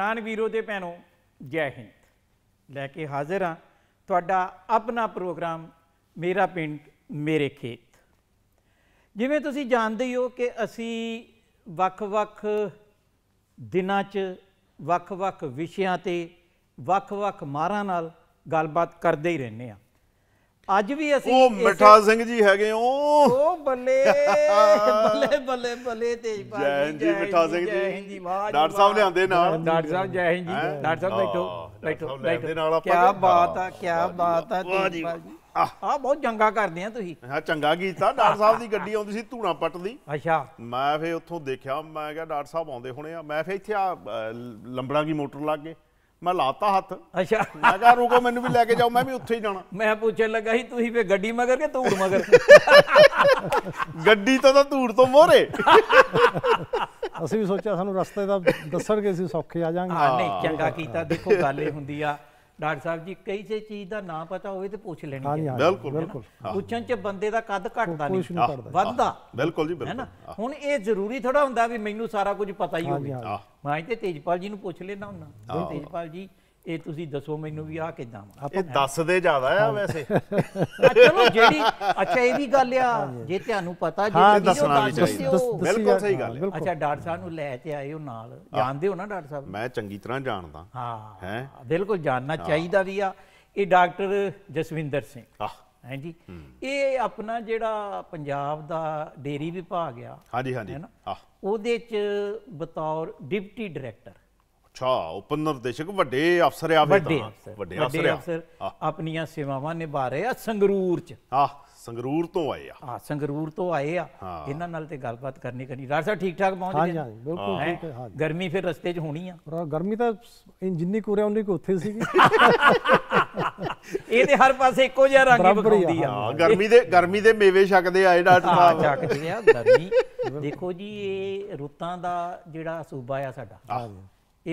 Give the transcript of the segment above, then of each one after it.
ਕਿਸਾਨ ਵੀਰੋ ਤੇ ਭੈਣੋ ਜੈ ਹਿੰਦ ਲੈ ਕੇ ਹਾਜ਼ਰ ਹਾਂ ਤੁਹਾਡਾ ਆਪਣਾ ਪ੍ਰੋਗਰਾਮ ਮੇਰਾ ਪਿੰਡ ਮੇਰੇ ਖੇਤ ਜਿਵੇਂ ਤੁਸੀਂ ਜਾਣਦੇ ਹੋ ਕਿ ਅਸੀਂ ਵੱਖ-ਵੱਖ ਦਿਨਾਂ 'ਚ ਵੱਖ-ਵੱਖ ਵਿਸ਼ਿਆਂ ਤੇ ਵੱਖ-ਵੱਖ ਮਾਰਾਂ ਨਾਲ ਗੱਲਬਾਤ ਕਰਦੇ ਹੀ ਰਹਿੰਦੇ ਆ ਅੱਜ ਵੀ ਅਸੀਂ ਉਹ ਮਿੱਠਾ ਸਿੰਘ ਜੀ ਹੈਗੇ ਹੋ ਉਹ ਬੱਲੇ ਬੱਲੇ ਬੱਲੇ ਬੱਲੇ ਤੇਜਪਾਲ ਜੈ ਜੀ ਮਿੱਠਾ ਸਿੰਘ ਜੀ ਡਾਕਟਰ ਸਾਹਿਬ ਲਿਆਂਦੇ ਨਾਲ ਡਾਕਟਰ ਸਾਹਿਬ ਜੈ ਹਿੰਦ ਜੀ ਡਾਕਟਰ ਸਾਹਿਬ ਬੈਠੋ ਬੈਠੋ ਬੈਠੋ ਕੀ ਬਾਤ ਆ ਕੀ ਬਾਤ ਆ ਤੇਜਪਾਲ ਜੀ ਆ ਬਹੁਤ ਚੰਗਾ ਕਰਦੇ ਆ ਤੁਸੀਂ ਹਾਂ ਚੰਗਾ ਕੀਤਾ ਡਾਕਟਰ ਸਾਹਿਬ ਦੀ ਗੱਡੀ ਆਉਂਦੀ ਸੀ ਧੂਣਾ ਪੱਟ ਦੀ ਅੱਛਾ ਮੈਂ ਫੇ ਉੱਥੋਂ ਦੇਖਿਆ ਮੈਂ ਕਿਹਾ ਡਾਕਟਰ ਸਾਹਿਬ ਆਉਂਦੇ ਹੋਣੇ ਆ ਮੈਂ ਫੇ ਇੱਥੇ ਆ ਲੰਬੜਾਂ ਦੀ ਮੋਟਰ ਲੱਗ ਗਏ ਮੈਂ ਲਾਤਾ ਹੱਥ ਅੱਛਾ ਮੈਂ ਕਿਹਾ ਰੁਕੋ ਮੈਨੂੰ ਵੀ ਲੈ ਕੇ ਜਾਓ ਮੈਂ ਵੀ ਉੱਥੇ ਹੀ ਜਾਣਾ ਮੈਂ ਪੁੱਛਣ ਲੱਗਾ ਸੀ ਤੁਸੀਂ ਫੇ ਗੱਡੀ ਮਗਰ ਕੇ ਧੂੜ ਮਗਰ ਗੱਡੀ ਤਾਂ ਤਾਂ ਧੂੜ ਤੋਂ ਮੋਰੇ ਅਸੀਂ ਵੀ ਸੋਚਿਆ ਸਾਨੂੰ ਰਸਤੇ ਦਾ ਦੱਸਣਗੇ ਸੀ ਸੌਖੇ ਆ ਜਾਾਂਗੇ ਹਾਂ ਨਹੀਂ ਚੰਗਾ ਕੀਤਾ ਦੇਖੋ ਗੱਲ ਇਹ ਹੁੰਦੀ ਆ ਡਾਕਟਰ ਸਾਹਿਬ ਜੀ ਕਈ ਸੇ ਚੀਜ਼ ਦਾ ਨਾਮ ਪਤਾ ਹੋਵੇ ਤੇ ਪੁੱਛ ਲੈਣੀ ਚਾਹੀਦੀ ਬਿਲਕੁਲ ਬਿਲਕੁਲ ਪੁੱਛਣ ਚ ਬੰਦੇ ਦਾ ਕੱਦ ਘਟਦਾ ਨਹੀਂ ਵੱਧਦਾ ਬਿਲਕੁਲ ਜੀ ਬਿਲਕੁਲ ਹੁਣ ਇਹ ਜ਼ਰੂਰੀ ਥੋੜਾ ਹੁੰਦਾ ਵੀ ਮੈਨੂੰ ਸਾਰਾ ਕੁਝ ਪਤਾ ਹੀ ਹੋਵੇ ਮੈਂ ਤੇ ਤੇਜਪਾਲ ਜੀ ਨੂੰ ਪੁੱਛ ਲੈਣਾ ਹੁੰਦਾ ਤੇਜਪਾਲ ਜੀ ਇਹ ਤੁਸੀਂ ਦੱਸੋ ਮੈਨੂੰ ਵੀ ਆ ਕਿਦਾਂ ਵਾ ਇਹ ਦੱਸਦੇ ਜ਼ਿਆਦਾ ਆ ਵੈਸੇ ਚਲੋ ਜਿਹੜੀ ਅੱਛਾ ਇਹ ਵੀ ਗੱਲ ਆ ਜੇ ਤੁਹਾਨੂੰ ਪਤਾ ਜੇ ਤੁਸੀਂ ਦੱਸਣਾ ਵੀ ਚਾਹੀਦਾ ਬਿਲਕੁਲ ਸਹੀ ਗੱਲ ਹੈ ਅੱਛਾ ਡਾਕਟਰ ਸਾਹਿਬ ਨੂੰ ਲੈ ਕੇ ਆਏ ਹੋ ਨਾਲ ਜਾਣਦੇ ਹੋ ਨਾ ਡਾਕਟਰ ਸਾਹਿਬ ਮੈਂ ਚੰਗੀ ਤਰ੍ਹਾਂ ਜਾਣਦਾ ਹਾਂ ਹੈ ਬਿਲਕੁਲ ਜਾਣਨਾ ਚਾਹੀਦਾ ਵੀ ਆ ਇਹ ਡਾਕਟਰ ਜਸਵਿੰਦਰ ਸਿੰਘ ਆਹ ਹਾਂਜੀ ਇਹ ਆਪਣਾ ਜਿਹੜਾ ਪੰਜਾਬ ਦਾ ਡੇਰੀ ਵਿਭਾਗ ਆ ਹਾਂਜੀ ਹਾਂਜੀ ਉਹਦੇ ਚ ਬਤੌਰ ਡਿਪਟੀ ਡਾਇਰੈਕਟਰ ਅੱਛਾ ਉਪ ਨਿਰਦੇਸ਼ਕ ਵੱਡੇ ਅਫਸਰ ਆ ਵੱਡੇ ਅਫਸਰ ਆਪਣੀਆਂ ਸੇਵਾਵਾਂ ਨਿਭਾ ਰਹੇ ਆ ਸੰਗਰੂਰ ਚ ਆ ਸੰਗਰੂਰ ਤੋਂ ਆਏ ਆ ਹਾਂ ਸੰਗਰੂਰ ਤੋਂ ਆਏ ਆ ਇਹਨਾਂ ਨਾਲ ਤੇ ਗੱਲਬਾਤ ਕਰਨੀ ਕਰਨੀ ਰਾਜ ਸਾਹਿਬ ਠੀਕ ਠਾਕ ਪਹੁੰਚ ਗਏ ਹਾਂ ਜੀ ਬਿਲਕੁਲ ਠੀਕ ਹਾਂ ਗਰਮੀ ਫਿਰ ਰਸਤੇ 'ਚ ਹੋਣੀ ਆ ਪਰ ਗਰਮੀ ਤਾਂ ਜਿੰਨੀ ਕੁ ਰਿਆ ਉਨੀ ਕੁ ਉੱਥੇ ਸੀਗੀ ਇਹ ਤੇ ਹਰ ਪਾਸੇ ਇੱਕੋ ਜਿਹਾ ਰੰਗ ਵਿਖਾਉਂਦੀ ਆ ਗਰਮੀ ਦੇ ਗਰਮੀ ਦੇ ਮੇਵੇ ਛਕਦੇ ਆ ਡਾਕਟਰ ਸਾਹਿਬ ਹਾਂ ਛਕਦੇ ਆ ਗਰਮੀ ਦੇਖੋ ਜੀ ਇਹ ਰੁੱਤਾਂ ਦਾ ਜਿਹੜਾ ਸੂਬਾ ਆ ਸਾਡਾ ਹਾਂ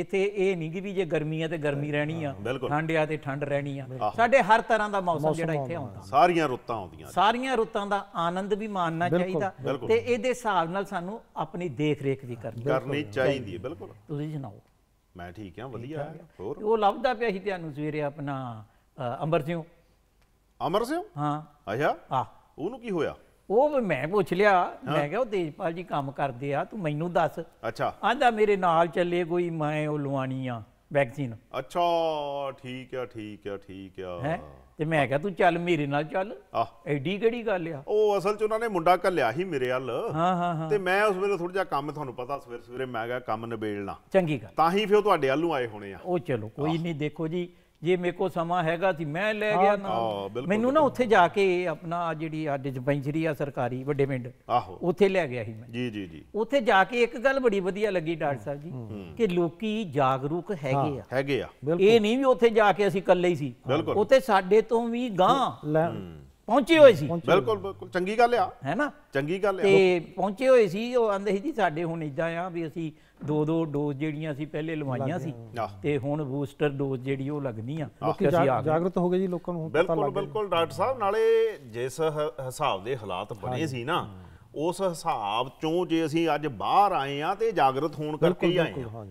ਇਥੇ ਇਹ ਨਹੀਂ ਕਿ ਵੀ ਜੇ ਗਰਮੀ ਆ ਤੇ ਗਰਮੀ ਰਹਿਣੀ ਆ ਠੰਡ ਆ ਤੇ ਠੰਡ ਰਹਿਣੀ ਆ ਸਾਡੇ ਹਰ ਤਰ੍ਹਾਂ ਦਾ ਮੌਸਮ ਜਿਹੜਾ ਇੱਥੇ ਆਉਂਦਾ ਸਾਰੀਆਂ ਰੁੱਤਾਂ ਆਉਂਦੀਆਂ ਸਾਰੀਆਂ ਰੁੱਤਾਂ ਦਾ ਆਨੰਦ ਵੀ ਮਾਣਨਾ ਚਾਹੀਦਾ ਤੇ ਇਹਦੇ ਹਿਸਾਬ ਨਾਲ ਸਾਨੂੰ ਆਪਣੀ ਦੇਖ ਰੇਖ ਵੀ ਕਰਨੀ ਕਰਨੀ ਚਾਹੀਦੀ ਹੈ ਬਿਲਕੁਲ ਤੁਸੀਂ ਜਨਾਓ ਮੈਂ ਠੀਕ ਆ ਵਧੀਆ ਹੋਰ ਉਹ ਲੱਭਦਾ ਪਿਆ ਸੀ ਤੁਹਾਨੂੰ ਸਵੇਰੇ ਆਪਣਾ ਅਮਰ ਸਿੰਘ ਸਿੰਘ ਹਾਂ ਅੱਛਾ ਆ ਉਹਨੂੰ ਕੀ ਹੋਇਆ ਉਹ ਮੈਂ ਪੁੱਛ ਲਿਆ ਮੈਂ ਕਿਹਾ ਉਹ ਤੇਜਪਾਲ ਜੀ ਕੰਮ ਕਰਦੇ ਆ ਤੂੰ ਮੈਨੂੰ ਦੱਸ ਅੱਛਾ ਆਂਦਾ ਮੇਰੇ ਨਾਲ ਚੱਲੇ ਕੋਈ ਮੈਂ ਉਹ ਲਵਾਣੀ ਆ ਵੈਕਸੀਨ ਅੱਛਾ ਠੀਕ ਆ ਠੀਕ ਆ ਠੀਕ ਆ ਹੈ ਤੇ ਮੈਂ ਕਿਹਾ ਤੂੰ ਚੱਲ ਮੇਰੇ ਨਾਲ ਚੱਲ ਐਡੀ ਕਿਹੜੀ ਗੱਲ ਆ ਉਹ ਅਸਲ ਚ ਉਹਨਾਂ ਨੇ ਮੁੰਡਾ ਕੱਲਿਆ ਸੀ ਮੇਰੇ ਹੱਲ ਹਾਂ ਹਾਂ ਹਾਂ ਤੇ ਮੈਂ ਉਸ ਵੇਲੇ ਥੋੜਾ ਜਿਹਾ ਕੰਮ ਤੁਹਾਨੂੰ ਪਤਾ ਸਵੇਰ ਸਵੇਰੇ ਮੈਂ ਕਿਹਾ ਕੰਮ ਨਿਬੇੜਨਾ ਚੰਗੀ ਗੱਲ ਤਾਂ ਹੀ ਫਿਰ ਤੁਹਾਡੇ ਹੱਲੋਂ ਆਏ ਹੋਣੇ ਆ ਉਹ ਚਲੋ ਕੋਈ ਨਹੀਂ ਦੇਖੋ ਜੀ ਜੇ ਮੇਰੇ ਕੋ ਸਮਾਂ ਹੈਗਾ ਸੀ ਮੈਂ ਲੈ ਗਿਆ ਨਾ ਮੈਨੂੰ ਨਾ ਉੱਥੇ ਜਾ ਕੇ ਆਪਣਾ ਜਿਹੜੀ ਆ ਡਿਸਪੈਂਸਰੀ ਆ ਸਰਕਾਰੀ ਵੱਡੇ ਪਿੰਡ ਉੱਥੇ ਲੈ ਗਿਆ ਸੀ ਮੈਂ ਜੀ ਜੀ ਜੀ ਉੱਥੇ ਜਾ ਕੇ ਇੱਕ ਗੱਲ ਬੜੀ ਵਧੀਆ ਲੱਗੀ ਡਾਕਟਰ ਸਾਹਿਬ ਜੀ ਕਿ ਲੋਕੀ ਜਾਗਰੂਕ ਹੈਗੇ ਆ ਹੈਗੇ ਆ ਇਹ ਨਹੀਂ ਵੀ ਉੱਥੇ ਜਾ ਕੇ ਅਸੀਂ ਇਕੱਲੇ ਹੀ ਸੀ ਉੱਥੇ ਸਾਡੇ ਤੋਂ ਵੀ ਗਾਂ ਪਹੁੰਚੇ ਹੋਏ ਸੀ ਬਿਲਕੁਲ ਬਿਲਕੁਲ ਚੰਗੀ ਗੱਲ ਆ ਹੈ ਨਾ ਚੰਗੀ ਗੱਲ ਆ ਤੇ ਪਹੁੰਚੇ ਹੋਏ ਸੀ ਉਹ ਆਂਦੇ ਸੀ ਜੀ ਸਾਡੇ ਹੁਣ ਇਦਾਂ ਆ ਵੀ ਅਸੀਂ ਦੋ ਦੋ ਡੋਜ਼ ਜਿਹੜੀਆਂ ਅਸੀਂ ਪਹਿਲੇ ਲਵਾਈਆਂ ਸੀ ਤੇ ਹੁਣ ਬੂਸਟਰ ਡੋਜ਼ ਜਿਹੜੀ ਉਹ ਲੱਗਣੀ ਆ ਲੋਕੀ ਜਾਗਰੂਕ ਹੋ ਗਏ ਜੀ ਲੋਕਾਂ ਨੂੰ ਬਿਲਕੁਲ ਬਿਲਕੁਲ ਡਾਕਟਰ ਸਾਹਿਬ ਨਾਲੇ ਜਿਸ ਹਿਸਾਬ ਦੇ ਹਾਲਾਤ ਬਣੇ ਸੀ ਨਾ ਉਸ ਹਿਸਾਬ ਚੋਂ ਜੇ ਅਸੀਂ ਅੱਜ ਬਾਹਰ ਆਏ ਆ ਤੇ ਜਾਗਰੂਕ ਹੋਣ ਕਰਕੇ ਹੀ ਆਏ ਹਾਂ